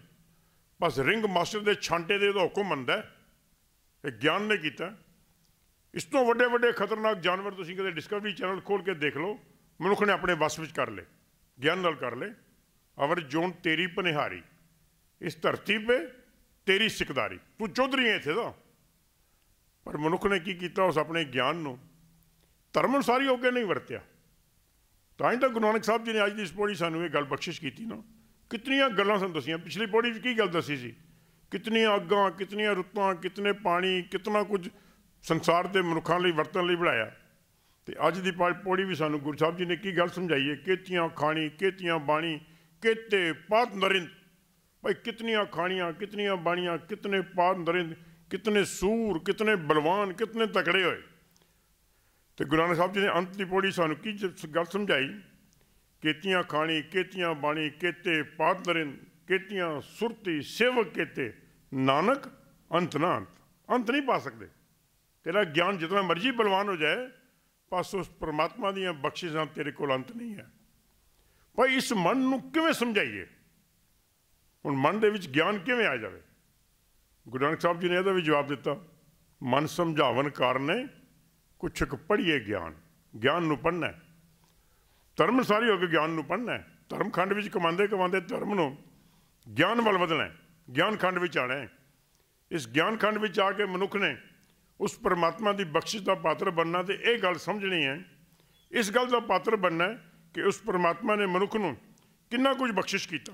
ਬਸ ਰਿੰਗ ਮਾਸਟਰ ਦੇ ਛਾਂਟੇ ਦੇ ਉਹਦਾ ਹੁਕਮ ਮੰਨਦਾ ਇਹ ਗਿਆਨ ਨੇ ਕੀਤਾ ਇਸ ਤੋਂ ਵੱਡੇ ਵੱਡੇ ਖਤਰਨਾਕ ਜਾਨਵਰ ਤੁਸੀਂ ਕਦੇ ਡਿਸਕਵਰੀ ਚੈਨਲ ਖੋਲ ਕੇ ਦੇਖ ਲਓ ਮਨੁੱਖ ਨੇ ਆਪਣੇ ਵਸ ਵਿੱਚ ਕਰ ਲਏ ਗਿਆਨ ਨਾਲ ਕਰ ਲਏ ਅਵਰ जोन ਤੇਰੀ ਪਨਿਹਾਰੀ ਇਸ ਧਰਤੀ 'ਤੇ ਤੇਰੀ ਸਿਕਦਾਰੀ ਤੂੰ ਚੌਧਰੀ ਐ ਇੱਥੇ ਦਾ ਪਰ ਮਨੁੱਖ ਨੇ ਕੀ ਕੀਤਾ ਉਸ ਆਪਣੇ ਗਿਆਨ ਨੂੰ ਧਰਮ ਅਨਸਾਰੀ ਹੋ ਕੇ ਨਹੀਂ ਵਰਤਿਆ ਤਾਂ ਹੀ ਤਾਂ ਗੁਰੂ ਨਾਨਕ ਸਾਹਿਬ ਜੀ ਨੇ ਅੱਜ ਦੀ ਇਸ ਪੌੜੀ ਸਾਨੂੰ ਇਹ ਗੱਲ ਬਖਸ਼ਿਸ਼ ਕੀਤੀ ਨਾ ਕਿਤਨੀਆਂ ਗੱਲਾਂ ਸਾਨੂੰ ਦੱਸੀਆਂ ਪਿਛਲੀ ਪੌੜੀ 'ਚ ਕੀ ਗੱਲ ਦੱਸੀ ਸੀ ਕਿਤਨੀਆਂ ਅੱਗਾਂ ਕਿਤਨੀਆਂ ਰੁੱਤਾਂ ਕਿਤਨੇ ਪਾਣੀ ਕਿਤਨਾ ਕੁਝ ਸੰਸਾਰ ਦੇ ਮਨੁੱਖਾਂ ਲਈ ਵਰਤਣ ਲਈ ਬਣਾਇਆ ਤੇ ਅੱਜ ਦੀ ਪੌੜੀ ਵੀ ਸਾਨੂੰ ਗੁਰੂ ਸਾਹਿਬ ਜੀ ਨੇ ਕੀ ਗੱਲ ਸਮਝਾਈ ਹੈ ਕਿਤਿਆਂ ਖਾਣੀ ਕਿਤਿਆਂ ਬਾਣੀ ਕਿਤੇ पात ਨਰਿੰਦ ਭਾਈ ਕਿਤਨੀਆਂ ਖਾਣੀਆਂ ਕਿਤਨੀਆਂ ਬਾਣੀਆਂ ਕਿਤਨੇ पात ਨਰਿੰਦ ਕਿਤਨੇ ਸੂਰ ਕਿਤਨੇ ਬਲਵਾਨ ਕਿਤਨੇ ਤਕੜੇ ਹੋਏ ਤੇ ਗੁਰੂ ਨਾਨਕ ਸਾਹਿਬ ਜੀ ਨੇ ਅੰਤ ਦੀ ਪੌੜੀ ਸਾਨੂੰ ਕੀ ਗੱਲ ਸਮਝਾਈ ਕੇਤੀਆਂ ਖਾਣੀ ਕੇਤੀਆਂ ਬਾਣੀ ਕੇਤੇ ਨਰਿੰਦ ਕੇਤੀਆਂ ਸੁਰਤੀ ਸੇਵਕ ਕਿਤੇ ਨਾਨਕ ਅੰਤ ਨਾ ਅੰਤ ਅੰਤ ਨਹੀਂ ਪਾ ਸਕਦੇ ਤੇਰਾ ਗਿਆਨ ਜਿਤਨਾ ਮਰਜ਼ੀ ਬਲਵਾਨ ਹੋ ਜਾਏ ਪਾਸ ਉਸ ਪਰਮਾਤਮਾ ਦੀਆਂ ਬਖਸ਼ਿਸ਼ਾਂ ਤੇਰੇ ਕੋਲ ਅੰਤ ਨਹੀਂ ਹੈ ਭਾਈ ਇਸ ਮਨ ਨੂੰ ਕਿਵੇਂ ਸਮਝਾਈਏ ਹੁਣ ਮਨ ਦੇ ਵਿੱਚ ਗਿਆਨ ਕਿਵੇਂ ਆ ਜਾਵੇ ਗੁਰੂ ਨਾਨਕ ਸਾਹਿਬ ਜੀ ਨੇ ਇਹਦਾ ਵੀ ਜਵਾਬ ਦਿੱਤਾ ਮਨ ਸਮਝਾਵਨ ਕੁਛ ਇੱਕ ਪੜੀਏ ਗਿਆਨ ਗਿਆਨ ਨੂੰ ਪੜਨਾ ਹੈ ਧਰਮ ਸਾਰੀ ਹੋ ਕੇ ਗਿਆਨ ਨੂੰ ਪੜਨਾ ਹੈ ਧਰਮ ਖੰਡ ਵਿੱਚ ਕਮਾਉਂਦੇ ਕਮਾਉਂਦੇ ਧਰਮ ਨੂੰ ਗਿਆਨ ਵੱਲ ਵਧਣਾ ਗਿਆਨ ਖੰਡ ਵਿੱਚ ਆਣਾ ਹੈ ਇਸ ਗਿਆਨ ਖੰਡ ਵਿੱਚ ਆ ਕੇ ਮਨੁੱਖ ਨੇ ਉਸ ਪਰਮਾਤਮਾ ਦੀ ਬਖਸ਼ਿਸ਼ ਦਾ ਪਾਤਰ ਬਣਨਾ ਤੇ ਇਹ ਗੱਲ ਸਮਝਣੀ ਹੈ ਇਸ ਗੱਲ ਦਾ ਪਾਤਰ ਬਣਨਾ ਹੈ ਕਿ ਉਸ ਪਰਮਾਤਮਾ ਨੇ ਮਨੁੱਖ ਨੂੰ ਕਿੰਨਾ ਕੁਝ ਬਖਸ਼ਿਸ਼ ਕੀਤਾ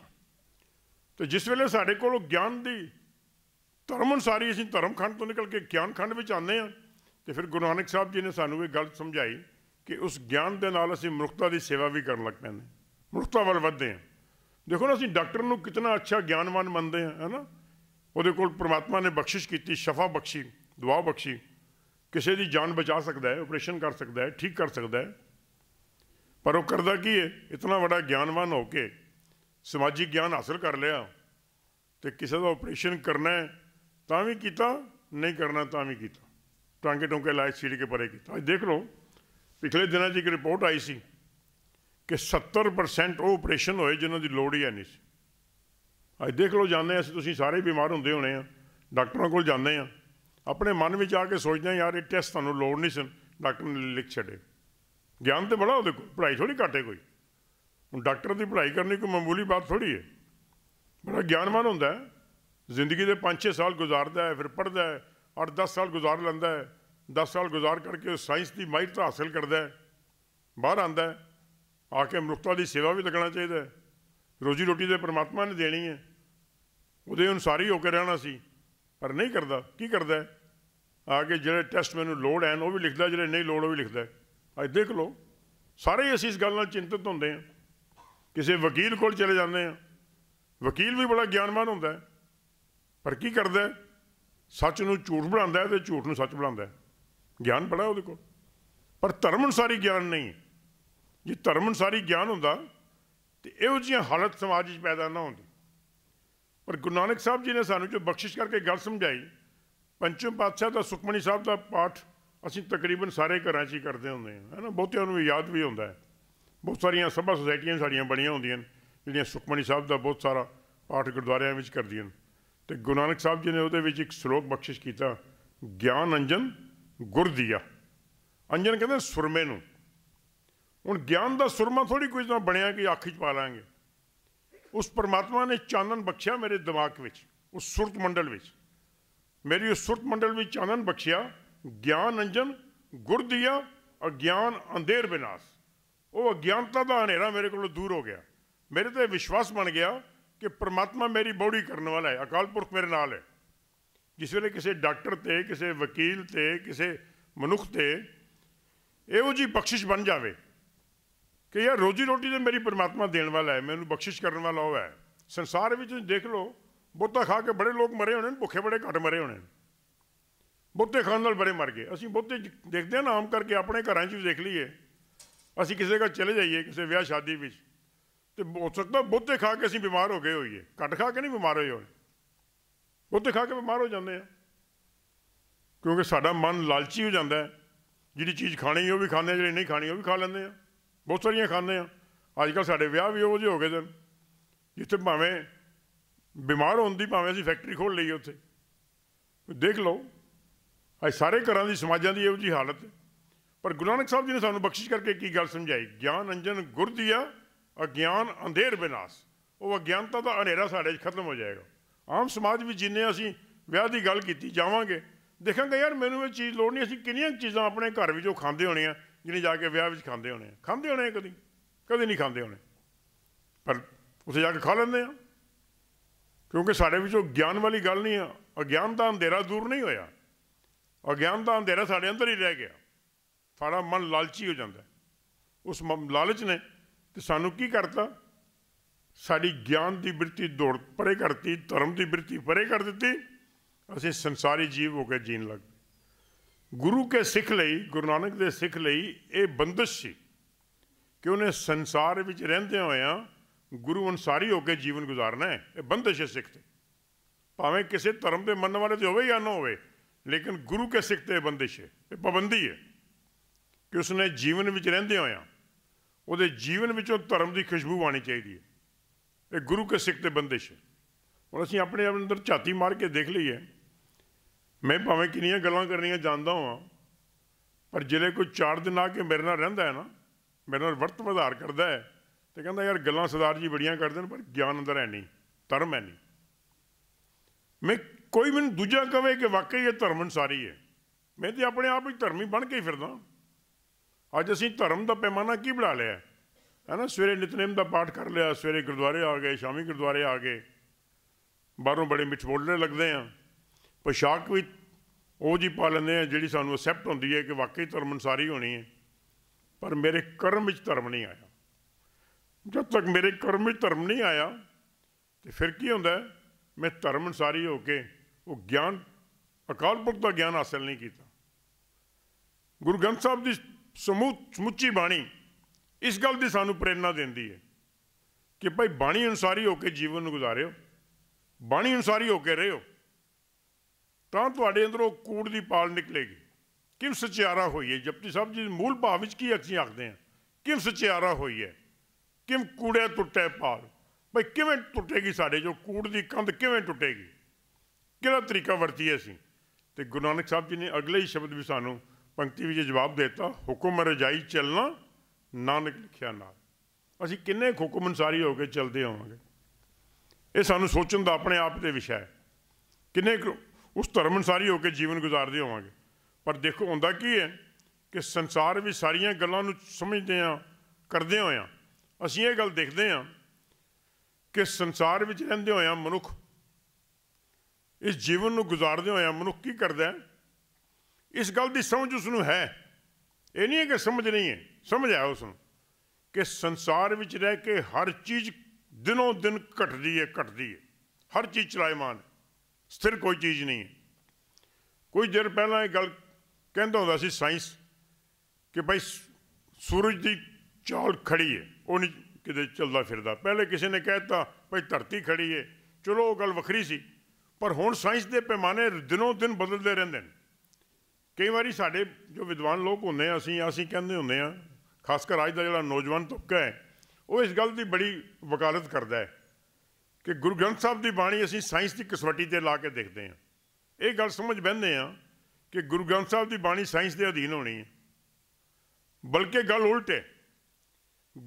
ਤੇ ਜਿਸ ਵੇਲੇ ਸਾਡੇ ਕੋਲ ਗਿਆਨ ਦੀ ਧਰਮ ਅਨਸਾਰੀ ਅਸੀਂ ਧਰਮ ਖੰਡ ਤੋਂ ਨਿਕਲ ਕੇ ਗਿਆਨ ਖੰਡ ਵਿੱਚ ਆਉਂਦੇ ਆ ਤੇ ਫਿਰ ਗੁਰੂ ਨਾਨਕ ਸਾਹਿਬ ਜੀ ਨੇ ਸਾਨੂੰ ਇਹ ਗੱਲ ਸਮਝਾਈ ਕਿ ਉਸ ਗਿਆਨ ਦੇ ਨਾਲ ਅਸੀਂ ਮਨੁੱਖਤਾ ਦੀ ਸੇਵਾ ਵੀ ਕਰਨ ਲੱਗ ਪੈਂਦੇ ਮਨੁੱਖਤਾ ਵੱਲ ਵਧਦੇ ਆ ਦੇਖੋ ਨਾ ਅਸੀਂ ਡਾਕਟਰ ਨੂੰ ਕਿੰਨਾ ਅੱਛਾ ਗਿਆਨਵਾਨ ਮੰਨਦੇ ਆ ਹੈਨਾ ਉਹਦੇ ਕੋਲ ਪ੍ਰਮਾਤਮਾ ਨੇ ਬਖਸ਼ਿਸ਼ ਕੀਤੀ ਸ਼ਫਾ ਬਖਸ਼ੀ ਦੁਆ ਬਖਸ਼ੀ ਕਿਸੇ ਦੀ ਜਾਨ ਬਚਾ ਸਕਦਾ ਹੈ ਆਪਰੇਸ਼ਨ ਕਰ ਸਕਦਾ ਹੈ ਠੀਕ ਕਰ ਸਕਦਾ ਹੈ ਪਰ ਉਹ ਕਰਦਾ ਕੀ ਹੈ ਇਤਨਾ ਵੱਡਾ ਗਿਆਨਵਾਨ ਹੋ ਕੇ ਸਮਾਜਿਕ ਗਿਆਨ ਹਾਸਲ ਕਰ ਲਿਆ ਤੇ ਕਿਸੇ ਦਾ ਆਪਰੇਸ਼ਨ ਕਰਨਾ ਹੈ ਤਾਂ ਵੀ ਕੀਤਾ ਨਹੀਂ ਕਰਨਾ ਤਾਂ ਵੀ ਕੀਤਾ ਟਾਂਕੇ ਟੋਂਕੇ ਲਾਇਕ ਛੀੜ ਕੇ ਪਰੇ ਕੀਤਾ ਅੱਜ ਦੇਖ ਲਓ ਪਿਛਲੇ ਦਿਨਾਂ 'ਚ ਇੱਕ ਰਿਪੋਰਟ ਆਈ ਸੀ ਕਿ 70% ਉਹ ਆਪਰੇਸ਼ਨ ਹੋਏ ਜਿਨ੍ਹਾਂ ਦੀ ਲੋੜ ਹੀ ਨਹੀਂ ਸੀ ਅੱਜ ਦੇਖ ਲਓ ਜਾਂਦੇ ਅਸੀਂ ਤੁਸੀਂ ਸਾਰੇ ਬਿਮਾਰ ਹੁੰਦੇ ਹੋਣੇ ਆ ਡਾਕਟਰਾਂ ਕੋਲ ਜਾਂਦੇ ਆ ਆਪਣੇ ਮਨ ਵਿੱਚ ਆ ਕੇ ਸੋਚਦੇ ਆ ਯਾਰ ਇਹ ਟੈਸਟ ਤੁਹਾਨੂੰ ਲੋੜ ਨਹੀਂ ਸਨ ਡਾਕਟਰ ਨੇ ਲਿਖ ਛੱਡੇ ਗਿਆਨ ਤੇ ਬੜਾ ਉਹਦੇ ਕੋਲ ਪੜ੍ਹਾਈ ਥੋੜੀ ਘਾਟੇ ਕੋਈ ਹੁਣ ਡਾਕਟਰ ਦੀ ਪੜ੍ਹਾਈ ਕਰਨੀ ਕੋਈ ਮਾਮੂਲੀ ਬਾਤ ਥੋੜੀ ਹੈ ਬੜਾ ਗਿਆਨਵਾਨ ਹੁੰਦਾ ਹੈ ਜ਼ਿੰਦਗੀ ਦੇ 5-6 ਸਾਲ ਗੁਜ਼ਾਰਦਾ ਹੈ ਫਿਰ ਪੜਦਾ ਹੈ ਔਰ 10 ਸਾਲ ਗੁਜ਼ਾਰ ਲੈਂਦਾ ਹੈ 10 ਸਾਲ ਗੁਜ਼ਾਰ ਕਰਕੇ ਸਾਇੰਸ ਦੀ ਮਾਹਿਰਤਾ ਹਾਸਲ ਕਰਦਾ ਹੈ ਬਾਹਰ ਆਂਦਾ ਹੈ ਆ ਕੇ ਮਨੁੱਖਤਾ ਦੀ ਸੇਵਾ ਵੀ ਲੱਗਣਾ ਚਾਹੀਦਾ ਹੈ ਰੋਜੀ ਰੋਟੀ ਤੇ ਪਰਮਾਤਮਾ ਨੇ ਦੇਣੀ ਹੈ ਉਹਦੇ ਅਨੁਸਾਰੀ ਹੋ ਕੇ ਰਹਿਣਾ ਸੀ ਪਰ ਨਹੀਂ ਕਰਦਾ ਕੀ ਕਰਦਾ ਆ ਕੇ ਜਿਹੜੇ ਟੈਸਟ ਮੈਨੂੰ ਲੋੜ ਐਨ ਉਹ ਵੀ ਲਿਖਦਾ ਜਿਹੜੇ ਨਹੀਂ ਲੋੜ ਉਹ ਵੀ ਲਿਖਦਾ ਅੱਜ ਦੇਖ ਲਓ ਸਾਰੇ ਅਸੀਂ ਇਸ ਗੱਲ ਨਾਲ ਚਿੰਤਤ ਹੁੰਦੇ ਆ ਕਿਸੇ ਵਕੀਲ ਕੋਲ ਚਲੇ ਜਾਂਦੇ ਆ ਵਕੀਲ ਵੀ ਬੜਾ ਗਿਆਨਵਾਨ ਹੁੰਦਾ ਹੈ ਪਰ ਕੀ ਕਰਦਾ ਸੱਚ ਨੂੰ ਝੂਠ ਬਣਾਉਂਦਾ ਹੈ ਤੇ ਝੂਠ ਨੂੰ ਸੱਚ ਬਣਾਉਂਦਾ ਹੈ ਗਿਆਨ ਬੜਾ ਉਹਦੇ ਕੋਲ ਪਰ ਧਰਮ ਅਨਸਾਰੀ ਗਿਆਨ ਨਹੀਂ ਜੇ ਧਰਮ ਅਨਸਾਰੀ ਗਿਆਨ ਹੁੰਦਾ ਤੇ ਇਹੋ ਜਿਹੀਆਂ ਹਾਲਤ ਸਮਾਜ ਵਿੱਚ ਪੈਦਾ ਨਾ ਹੁੰਦੀ ਪਰ ਗੁਰੂ ਨਾਨਕ ਸਾਹਿਬ ਜੀ ਨੇ ਸਾਨੂੰ ਜੋ ਬਖਸ਼ਿਸ਼ ਕਰਕੇ ਗੱਲ ਸਮਝਾਈ ਪੰਚਮ ਪਾਤਸ਼ਾਹ ਦਾ ਸੁਖਮਨੀ ਸਾਹਿਬ ਦਾ ਪਾਠ ਅਸੀਂ ਤਕਰੀਬਨ ਸਾਰੇ ਘਰਾਂ 'ਚ ਹੀ ਕਰਦੇ ਹੁੰਦੇ ਹਾਂ ਹੈ ਨਾ ਬਹੁਤਿਆਂ ਨੂੰ ਯਾਦ ਵੀ ਹੁੰਦਾ ਹੈ ਬਹੁਤ ਸਾਰੀਆਂ ਸਭਾ ਸੁਸਾਇਟੀਆਂ ਸਾਡੀਆਂ ਬਣੀਆਂ ਹੁੰਦੀਆਂ ਨੇ ਜਿਹੜੀਆਂ ਸੁਖਮਣੀ ਸਾਹਿਬ ਦਾ ਬਹੁਤ ਸਾਰਾ ਪਾਠ ਗੁਰਦੁਆਰਿਆਂ ਵਿੱਚ ਕਰਦੀਆਂ ਤੇ ਗੁਰੂ ਨਾਨਕ ਸਾਹਿਬ ਜੀ ਨੇ ਉਹਦੇ ਵਿੱਚ ਇੱਕ ਸ਼ਲੋਕ ਬਖਸ਼ਿਸ਼ ਕੀਤਾ ਗਿਆਨ ਅੰਜਨ ਗੁਰ ਦਿਆ ਅੰਜਨ ਕਹਿੰਦੇ ਸੁਰਮੇ ਨੂੰ ਹੁਣ ਗਿਆਨ ਦਾ ਸੁਰਮਾ ਥੋੜੀ ਕੁਝ ਨਾ ਬਣਿਆ ਕਿ ਅੱਖ 'ਚ ਪਾ ਲਾਂਗੇ ਉਸ ਪਰਮਾਤਮਾ ਨੇ ਚਾਨਣ ਬਖਸ਼ਿਆ ਮੇਰੇ ਦਿਮਾਗ ਵਿੱਚ ਉਸ ਸੁਰਤ ਮੰਡਲ ਵਿੱਚ ਮੇਰੀ ਉਸ ਸੁਰਤ ਮੰਡਲ ਵਿੱਚ ਚਾਨਣ ਬਖਸ਼ਿਆ ਗਿਆਨ ਅੰਜਨ ਗੁਰ ਦਿਆ ਅਗਿਆਨ ਅੰਧੇਰ ਬਿਨਾਸ਼ ਉਹ ਅਗਿਆਨਤਾ ਦਾ ਹਨੇਰਾ ਮੇਰੇ ਕੋਲੋਂ ਦੂਰ ਹੋ ਗਿਆ ਮੇਰੇ ਤੇ ਵਿਸ਼ਵਾਸ ਬਣ ਗਿਆ ਕਿ ਪ੍ਰਮਾਤਮਾ ਮੇਰੀ ਬੌੜੀ ਕਰਨ ਵਾਲਾ ਹੈ ਅਕਾਲ ਪੁਰਖ ਮੇਰੇ ਨਾਲ ਹੈ ਜਿਸ ਵੇਲੇ ਕਿਸੇ ਡਾਕਟਰ ਤੇ ਕਿਸੇ ਵਕੀਲ ਤੇ ਕਿਸੇ ਮਨੁੱਖ ਤੇ ਇਹੋ ਜੀ ਬਖਸ਼ਿਸ਼ ਬਣ ਜਾਵੇ ਕਿ ਯਾਰ ਰੋਜੀ ਰੋਟੀ ਤੇ ਮੇਰੀ ਪ੍ਰਮਾਤਮਾ ਦੇਣ ਵਾਲਾ ਹੈ ਮੈਨੂੰ ਬਖਸ਼ਿਸ਼ ਕਰਨ ਵਾਲਾ ਹੋਇਆ ਹੈ ਸੰਸਾਰ ਵਿੱਚ ਦੇਖ ਲਓ ਬੋਤਾ ਖਾ ਕੇ ਬੜੇ ਲੋਕ ਮਰੇ ਹੋਣੇ ਨੇ ਭੁੱਖੇ ਬੜੇ ਘਟ ਮਰੇ ਹੋਣੇ ਨੇ ਬੁੱਤੇ ਖਾਣ ਨਾਲ ਬੜੇ ਮਰ ਗਏ ਅਸੀਂ ਬੁੱਤੇ ਦੇਖਦੇ ਆ ਨਾਮ ਕਰਕੇ ਆਪਣੇ ਘਰਾਂ 'ਚ ਵੀ ਦੇਖ ਲਈਏ ਅਸੀਂ ਕਿਸੇ ਘਰ ਚਲੇ ਜਾਈਏ ਕਿਸੇ ਵਿਆਹ ਸ਼ਾਦੀ ਵਿੱਚ ਤੇ ਹੋ ਸਕਦਾ ਬਹੁਤੇ ਖਾ ਕੇ ਅਸੀਂ ਬਿਮਾਰ ਹੋ ਗਏ ਹੋਈਏ ਘੱਟ ਖਾ ਕੇ ਨਹੀਂ ਬਿਮਾਰ ਹੋਏ ਹੋਏ ਬਹੁਤੇ ਖਾ ਕੇ ਬਿਮਾਰ ਹੋ ਜਾਂਦੇ ਆ ਕਿਉਂਕਿ ਸਾਡਾ ਮਨ ਲਾਲਚੀ ਹੋ ਜਾਂਦਾ ਜਿਹੜੀ ਚੀਜ਼ ਖਾਣੀ ਉਹ ਵੀ ਖਾਂਦੇ ਜਿਹੜੀ ਨਹੀਂ ਖਾਣੀ ਉਹ ਵੀ ਖਾ ਲੈਂਦੇ ਆ ਬਹੁਤ ਸਾਰੀਆਂ ਖਾਂਦੇ ਆ ਅੱਜ ਕੱਲ ਸਾਡੇ ਵਿਆਹ ਵੀ ਉਹ ਜਿਹੇ ਹੋ ਗਏ ਸਨ ਜਿੱਥੇ ਭਾਵੇਂ ਬਿਮਾਰ ਹੋਣ ਦੀ ਭਾਵੇਂ ਅਸੀਂ ਫੈਕਟਰੀ ਖੋਲ ਲਈਏ ਉੱਥੇ ਦੇਖ ਲਓ ਅੱਜ ਸਾਰੇ ਘਰਾਂ ਦੀ ਸਮਾਜਾਂ ਦੀ ਇਹੋ ਜੀ ਹਾਲਤ ਹੈ ਪਰ ਗੁਰੂ ਨਾਨਕ ਸਾਹਿਬ ਜੀ ਨੇ ਸਾਨੂੰ ਬਖਸ਼ਿਸ਼ ਕਰਕੇ ਕੀ ਗੱਲ ਸਮਝਾਈ ਗਿਆਨ ਅੰਜਨ ਗੁਰ ਦਿਆ ਅਗਿਆਨ ਅੰਧੇਰ ਬਿਨਾਸ਼ ਉਹ ਅਗਿਆਨਤਾ ਦਾ ਹਨੇਰਾ ਸਾਡੇ 'ਚ ਖਤਮ ਹੋ ਜਾਏਗਾ ਆਮ ਸਮਾਜ ਵਿੱਚ ਜਿੰਨੇ ਅਸੀਂ ਵਿਆਹ ਦੀ ਗੱਲ ਕੀਤੀ ਜਾਵਾਂਗੇ ਦੇਖਾਂਗੇ ਯਾਰ ਮੈਨੂੰ ਇਹ ਚੀਜ਼ ਲੋੜ ਨਹੀਂ ਅਸੀਂ ਕਿੰਨੀਆਂ ਚੀਜ਼ਾਂ ਆਪਣੇ ਘਰ ਵਿੱਚੋਂ ਖਾਂਦੇ ਹੋਣੇ ਆ ਜਿਹਨੇ ਜਾ ਕੇ ਵਿਆਹ ਵਿੱਚ ਖਾਂਦੇ ਹੋਣੇ ਆ ਖਾਂਦੇ ਹੋਣੇ ਆ ਕਦੀ ਕਦੇ ਨਹੀਂ ਖਾਂਦੇ ਹੋਣੇ ਪਰ ਉਸੇ ਜਾ ਕੇ ਖਾ ਲੈਂਦੇ ਆ ਕਿਉਂਕਿ ਸਾਡੇ ਵਿੱਚੋਂ ਗਿਆਨ ਵਾਲੀ ਗੱਲ ਨਹੀਂ ਆ ਅਗਿਆਨ ਦਾ ਅੰਧੇਰਾ ਦੂਰ ਨਹੀਂ ਹੋਇਆ ਅਗਿਆਨ ਦਾ ਅੰਧੇਰਾ ਸਾਡੇ ਅੰਦਰ ਹੀ ਰਹਿ ਗਿਆ ਸਾਡਾ ਮਨ ਲਾਲਚੀ ਹੋ ਜਾਂਦਾ ਉਸ ਲਾਲਚ ਨੇ ਤੇ ਸਾਨੂੰ ਕੀ ਕਰਤਾ ਸਾਡੀ ਗਿਆਨ ਦੀ ਬ੍ਰਿਤੀ ਦੌੜ ਪਰੇ ਕਰਤੀ ਧਰਮ ਦੀ ਬ੍ਰਿਤੀ ਪਰੇ ਕਰ ਦਿੱਤੀ ਅਸੀਂ ਸੰਸਾਰੀ ਜੀਵ ਹੋ ਕੇ ਜੀਣ ਲੱਗ ਗੁਰੂ ਕੇ ਸਿੱਖ ਲਈ ਗੁਰੂ ਨਾਨਕ ਦੇ ਸਿੱਖ ਲਈ ਇਹ ਬੰਦਸ਼ ਸੀ ਕਿ ਉਹਨੇ ਸੰਸਾਰ ਵਿੱਚ ਰਹਿੰਦੇ ਹੋਇਆ ਗੁਰੂ ਅਨਸਾਰੀ ਹੋ ਕੇ ਜੀਵਨ ਗੁਜ਼ਾਰਨਾ ਹੈ ਇਹ ਬੰਦਸ਼ ਹੈ ਸਿੱਖ ਤੇ ਭਾਵੇਂ ਕਿਸੇ ਧਰਮ ਦੇ ਮੰਨਣ ਵਾਲੇ ਤੇ ਹੋਵੇ ਜਾਂ ਨਾ ਹੋਵੇ ਲੇਕਿਨ ਗੁਰੂ ਕੇ ਸਿੱਖ ਤੇ ਬੰਦਿਸ਼ ਹੈ ਇਹ ਪਾਬੰਦੀ ਹੈ ਕਿ ਉਸਨੇ ਜੀਵਨ ਵਿੱਚ ਰਹਿੰਦੇ ਹੋਇਆ ਉਹਦੇ ਜੀਵਨ ਵਿੱਚੋਂ ਧਰਮ ਦੀ ਖੁਸ਼ਬੂ ਆਣੀ ਚਾਹੀਦੀ ਹੈ ਇਹ ਗੁਰੂ ਕੇ ਸਿੱਖ ਤੇ ਬੰਦਿਸ਼ ਹੈ ਹੁਣ ਅਸੀਂ ਆਪਣੇ ਆਪ ਅੰਦਰ ਝਾਤੀ ਮਾਰ ਕੇ ਦੇਖ ਲਈਏ ਮੈਂ ਭਾਵੇਂ ਕਿੰਨੀਆਂ ਗੱਲਾਂ ਕਰਨੀਆਂ ਜਾਣਦਾ ਹਾਂ ਪਰ ਜਿਹੜੇ ਕੋਈ ਚਾਰ ਦਿਨ ਆ ਕੇ ਮੇਰੇ ਨਾਲ ਰਹਿੰਦਾ ਹੈ ਨਾ ਮੇਰੇ ਨਾਲ ਵਰਤ ਵਧਾਰ ਕਰਦਾ ਹੈ ਤੇ ਕਹਿੰਦਾ ਯਾਰ ਗੱਲਾਂ ਸਰਦਾਰ ਜੀ ਬੜੀਆਂ ਕਰਦੇ ਨੇ ਪਰ ਗਿਆਨ ਅੰਦਰ ਹੈ ਨਹੀਂ ਧਰਮ ਹੈ ਨਹੀਂ ਮੈਂ ਕੋਈ ਮੈਨੂੰ ਦੂਜਾ ਕਵੇ ਕਿ ਵਾਕਈ ਇਹ ਧਰਮ ਅਨਸਾਰੀ ਹੈ ਮੈਂ ਤੇ ਆਪਣੇ ਆਪ ਹੀ ਧਰਮੀ ਬਣ ਕੇ ਹੀ ਫਿਰਦਾ ਅੱਜ ਅਸੀਂ ਧਰਮ ਦਾ ਪੈਮਾਨਾ ਕੀ ਬਣਾ ਲਿਆ ਹੈ ਨਾ ਸਵੇਰੇ ਨਿਤਨੇਮ ਦਾ ਪਾਠ ਕਰ ਲਿਆ ਸਵੇਰੇ ਗੁਰਦੁਆਰੇ ਆ ਗਏ ਸ਼ਾਮੀ ਗੁਰਦੁਆਰੇ ਆ ਗਏ ਬਾਹਰੋਂ ਬੜੇ ਬੋਲਣ ਲੱਗਦੇ ਆ ਪੋਸ਼ਾਕ ਵੀ ਉਹ ਜੀ ਪਾ ਲੈਂਦੇ ਆ ਜਿਹੜੀ ਸਾਨੂੰ ਅਸੈਪਟ ਹੁੰਦੀ ਹੈ ਕਿ ਵਾਕਈ ਧਰਮ ਅਨਸਾਰੀ ਹੋਣੀ ਹੈ ਪਰ ਮੇਰੇ ਕਰਮ ਵਿੱਚ ਧਰਮ ਨਹੀਂ ਆਇਆ ਜਦ ਤੱਕ ਮੇਰੇ ਕਰਮ ਵਿੱਚ ਧਰਮ ਨਹੀਂ ਆਇਆ ਤੇ ਫਿਰ ਕੀ ਹੁੰਦਾ ਮੈਂ ਧਰਮ ਅਨਸਾਰੀ ਹੋ ਕੇ ਉਹ ਗਿਆਨ ਅਕਾਲ ਪੁਰਖ ਦਾ ਗਿਆਨ ਹਾਸਲ ਨਹੀਂ ਕੀਤਾ ਗੁਰੂ ਗ੍ਰੰਥ ਸਾਹਿਬ ਦੀ ਸਮੁੱਚੀ ਬਾਣੀ ਇਸ ਗੱਲ ਦੀ ਸਾਨੂੰ ਪ੍ਰੇਰਣਾ ਦਿੰਦੀ ਹੈ ਕਿ ਭਾਈ ਬਾਣੀ ਅਨੁਸਾਰੀ ਹੋ ਕੇ ਜੀਵਨ ਨੂੰ ਗੁਜ਼ਾਰਿਓ ਬਾਣੀ ਅਨੁਸਾਰੀ ਹੋ ਕੇ ਰਹਿਓ ਤਾਂ ਤੁਹਾਡੇ ਅੰਦਰੋਂ ਕੂੜ ਦੀ ਪਾਲ ਨਿਕਲੇਗੀ ਕਿਮ ਸਚਿਆਰਾ ਹੋਈਏ ਜਪਤੀ ਸਾਹਿਬ ਜੀ ਮੂਲ ਭਾਵ ਵਿੱਚ ਕੀ ਅਸੀਂ ਆਖਦੇ ਹਾਂ ਕਿਮ ਸਚਿਆਰਾ ਹੋਈਏ ਕਿਮ ਕੂੜੇ ਟੁੱਟੇ ਪਾਲ ਭਾਈ ਕਿਵੇਂ ਟੁੱਟੇਗੀ ਸਾਡੇ ਜੋ ਕੂੜ ਦੀ ਕੰਧ ਕਿਵੇਂ ਟੁੱਟੇਗੀ ਕਿਹੜਾ ਤਰੀਕਾ ਵਰਤੀਏ ਅਸੀਂ ਤੇ ਗੁਰੂ ਨਾਨਕ ਸਾਹਿਬ ਜੀ ਨੇ ਅਗਲੇ ਹੀ ਸ਼ਬਦ ਵੀ ਸਾਨੂੰ ਪੰਕਤੀ ਵਿੱਚ ਜਵਾਬ ਦਿੱਤਾ ਹੁਕਮ ਰਜਾਈ ਚੱਲਣਾ ਨਾਨਕ ਲਿਖਿਆ ਨਾਲ ਅਸੀਂ ਕਿੰਨੇ ਹੁਕਮ ਅਨਸਾਰੀ ਹੋ ਕੇ ਚੱਲਦੇ ਆਵਾਂਗੇ ਇਹ ਸਾਨੂੰ ਸੋਚਣ ਦਾ ਆਪਣੇ ਆਪ ਤੇ ਵਿਸ਼ਾ ਹੈ ਕਿੰਨੇ ਉਸ ਧਰਮ ਅਨਸਾਰੀ ਹੋ ਕੇ ਜੀਵਨ ਗੁਜ਼ਾਰਦੇ ਹੋਵਾਂਗੇ ਪਰ ਦੇਖੋ ਹੁੰਦਾ ਕੀ ਹੈ ਕਿ ਸੰਸਾਰ ਵਿੱਚ ਸਾਰੀਆਂ ਗੱਲਾਂ ਨੂੰ ਸਮਝਦੇ ਆ ਕਰਦੇ ਹੋਇਆ ਅਸੀਂ ਇਹ ਗੱਲ ਦੇਖਦੇ ਆ ਕਿ ਸੰਸਾਰ ਵਿੱਚ ਰਹਿੰਦੇ ਹੋਇਆ ਮਨੁੱਖ ਇਸ ਜੀਵਨ ਨੂੰ ਗੁਜ਼ਾਰਦੇ ਹੋਇਆ ਮਨੁੱਖ ਕੀ ਕਰਦਾ ਇਸ ਗੱਲ ਦੀ ਸਮਝ ਉਸ ਨੂੰ ਹੈ ਇਹ ਨਹੀਂ ਹੈ ਕਿ ਸਮਝ ਨਹੀਂ ਹੈ ਸਮਝ ਆ ਉਸ ਨੂੰ ਕਿ ਸੰਸਾਰ ਵਿੱਚ ਰਹਿ ਕੇ ਹਰ ਚੀਜ਼ ਦਿਨੋਂ ਦਿਨ ਘਟਦੀ ਹੈ ਘਟਦੀ ਹੈ ਹਰ ਚੀਜ਼ ਚਲਾਇਮਾਨ ਸਥਿਰ ਕੋਈ ਚੀਜ਼ ਨਹੀਂ ਹੈ ਕੋਈ ਜਰ ਪਹਿਲਾਂ ਇਹ ਗੱਲ ਕਹਿੰਦਾ ਹੁੰਦਾ ਸੀ ਸਾਇੰਸ ਕਿ ਭਾਈ ਸੂਰਜ ਦੀ ਚਾਲ ਖੜੀ ਹੈ ਉਹ ਨਹੀਂ ਕਿਤੇ ਚੱਲਦਾ ਫਿਰਦਾ ਪਹਿਲੇ ਕਿਸੇ ਨੇ ਕਹਿਤਾ ਭਾਈ ਧਰਤੀ ਖੜੀ ਹੈ ਚਲੋ ਉਹ ਗੱਲ ਵੱਖਰੀ ਸੀ ਪਰ ਹੁਣ ਸਾਇੰਸ ਦੇ ਪੈਮਾਨੇ ਦਿਨੋਂ ਦਿਨ ਬਦਲਦੇ ਰਹਿੰਦੇ ਨੇ ਕਈ ਵਾਰੀ ਸਾਡੇ ਜੋ ਵਿਦਵਾਨ ਲੋਕ ਹੁੰਦੇ ਆ ਅਸੀਂ ਅਸੀਂ ਕਹਿੰਦੇ ਹੁੰਦੇ ਆ ਖਾਸ ਕਰ ਅੱਜ ਦਾ ਜਿਹੜਾ ਨੌਜਵਾਨ ਤੁੱਕਾ ਹੈ ਉਹ ਇਸ ਗੱਲ ਦੀ ਬੜੀ ਵਕਾਲਤ ਕਰਦਾ ਹੈ ਕਿ ਗੁਰੂ ਗ੍ਰੰਥ ਸਾਹਿਬ ਦੀ ਬਾਣੀ ਅਸੀਂ ਸਾਇੰਸ ਦੀ ਕਸਵੱਟੀ ਤੇ ਲਾ ਕੇ ਦੇਖਦੇ ਆ ਇਹ ਗੱਲ ਸਮਝ ਬੰਦੇ ਆ ਕਿ ਗੁਰੂ ਗ੍ਰੰਥ ਸਾਹਿਬ ਦੀ ਬਾਣੀ ਸਾਇੰਸ ਦੇ ਅਧੀਨ ਹੋਣੀ ਹੈ ਬਲਕਿ ਗੱਲ ਉਲਟ ਹੈ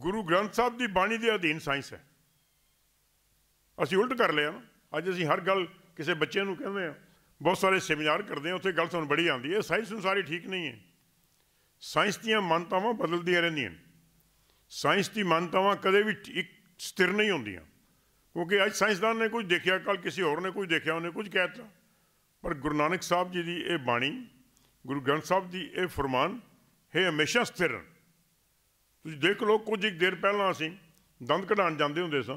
ਗੁਰੂ ਗ੍ਰੰਥ ਸਾਹਿਬ ਦੀ ਬਾਣੀ ਦੇ ਅਧੀਨ ਸਾਇੰਸ ਹੈ ਅਸੀਂ ਉਲਟ ਕਰ ਲਿਆ ਅੱਜ ਅਸੀਂ ਹਰ ਗੱਲ ਕਿਸੇ ਬੱਚੇ ਨੂੰ ਕਹਿੰਦੇ ਆ ਬਹੁਤ ਸਾਰੇ ਸੈਮੀਨਾਰ ਕਰਦੇ ਆ ਉੱਥੇ ਗੱਲ ਤੁਹਾਨੂੰ ਬੜੀ ਆਉਂਦੀ ਹੈ ਸਾਇੰਸ ਸਾਰੀ ਠੀਕ ਨਹੀਂ ਹੈ ਸਾਇੰਸ ਦੀਆਂ ਮੰਨਤਾਵਾਂ ਬਦਲਦੀਆਂ ਰਹਿੰਦੀਆਂ ਸਾਇੰਸ ਦੀ ਮੰਨਤਾਵਾਂ ਕਦੇ ਵੀ ਇੱਕ ਸਥਿਰ ਨਹੀਂ ਹੁੰਦੀਆਂ ਕਿਉਂਕਿ ਅੱਜ ਸਾਇੰਸਦਾਨ ਨੇ ਕੁਝ ਦੇਖਿਆ ਕੱਲ ਕਿਸੇ ਹੋਰ ਨੇ ਕੁਝ ਦੇਖਿਆ ਉਹਨੇ ਕੁਝ ਕਹਿਤਾ ਪਰ ਗੁਰੂ ਨਾਨਕ ਸਾਹਿਬ ਜੀ ਦੀ ਇਹ ਬਾਣੀ ਗੁਰੂ ਗ੍ਰੰਥ ਸਾਹਿਬ ਦੀ ਇਹ ਫਰਮਾਨ ਹੈ ਹਮੇਸ਼ਾ ਸਥਿਰ ਤੁਸੀਂ ਦੇਖ ਲਓ ਕੁਝ ਇੱਕ ਦਿਨ ਪਹਿਲਾਂ ਅਸੀਂ ਦੰਦ ਕਢਾਣ ਜਾਂਦੇ ਹੁੰਦੇ ਸਾਂ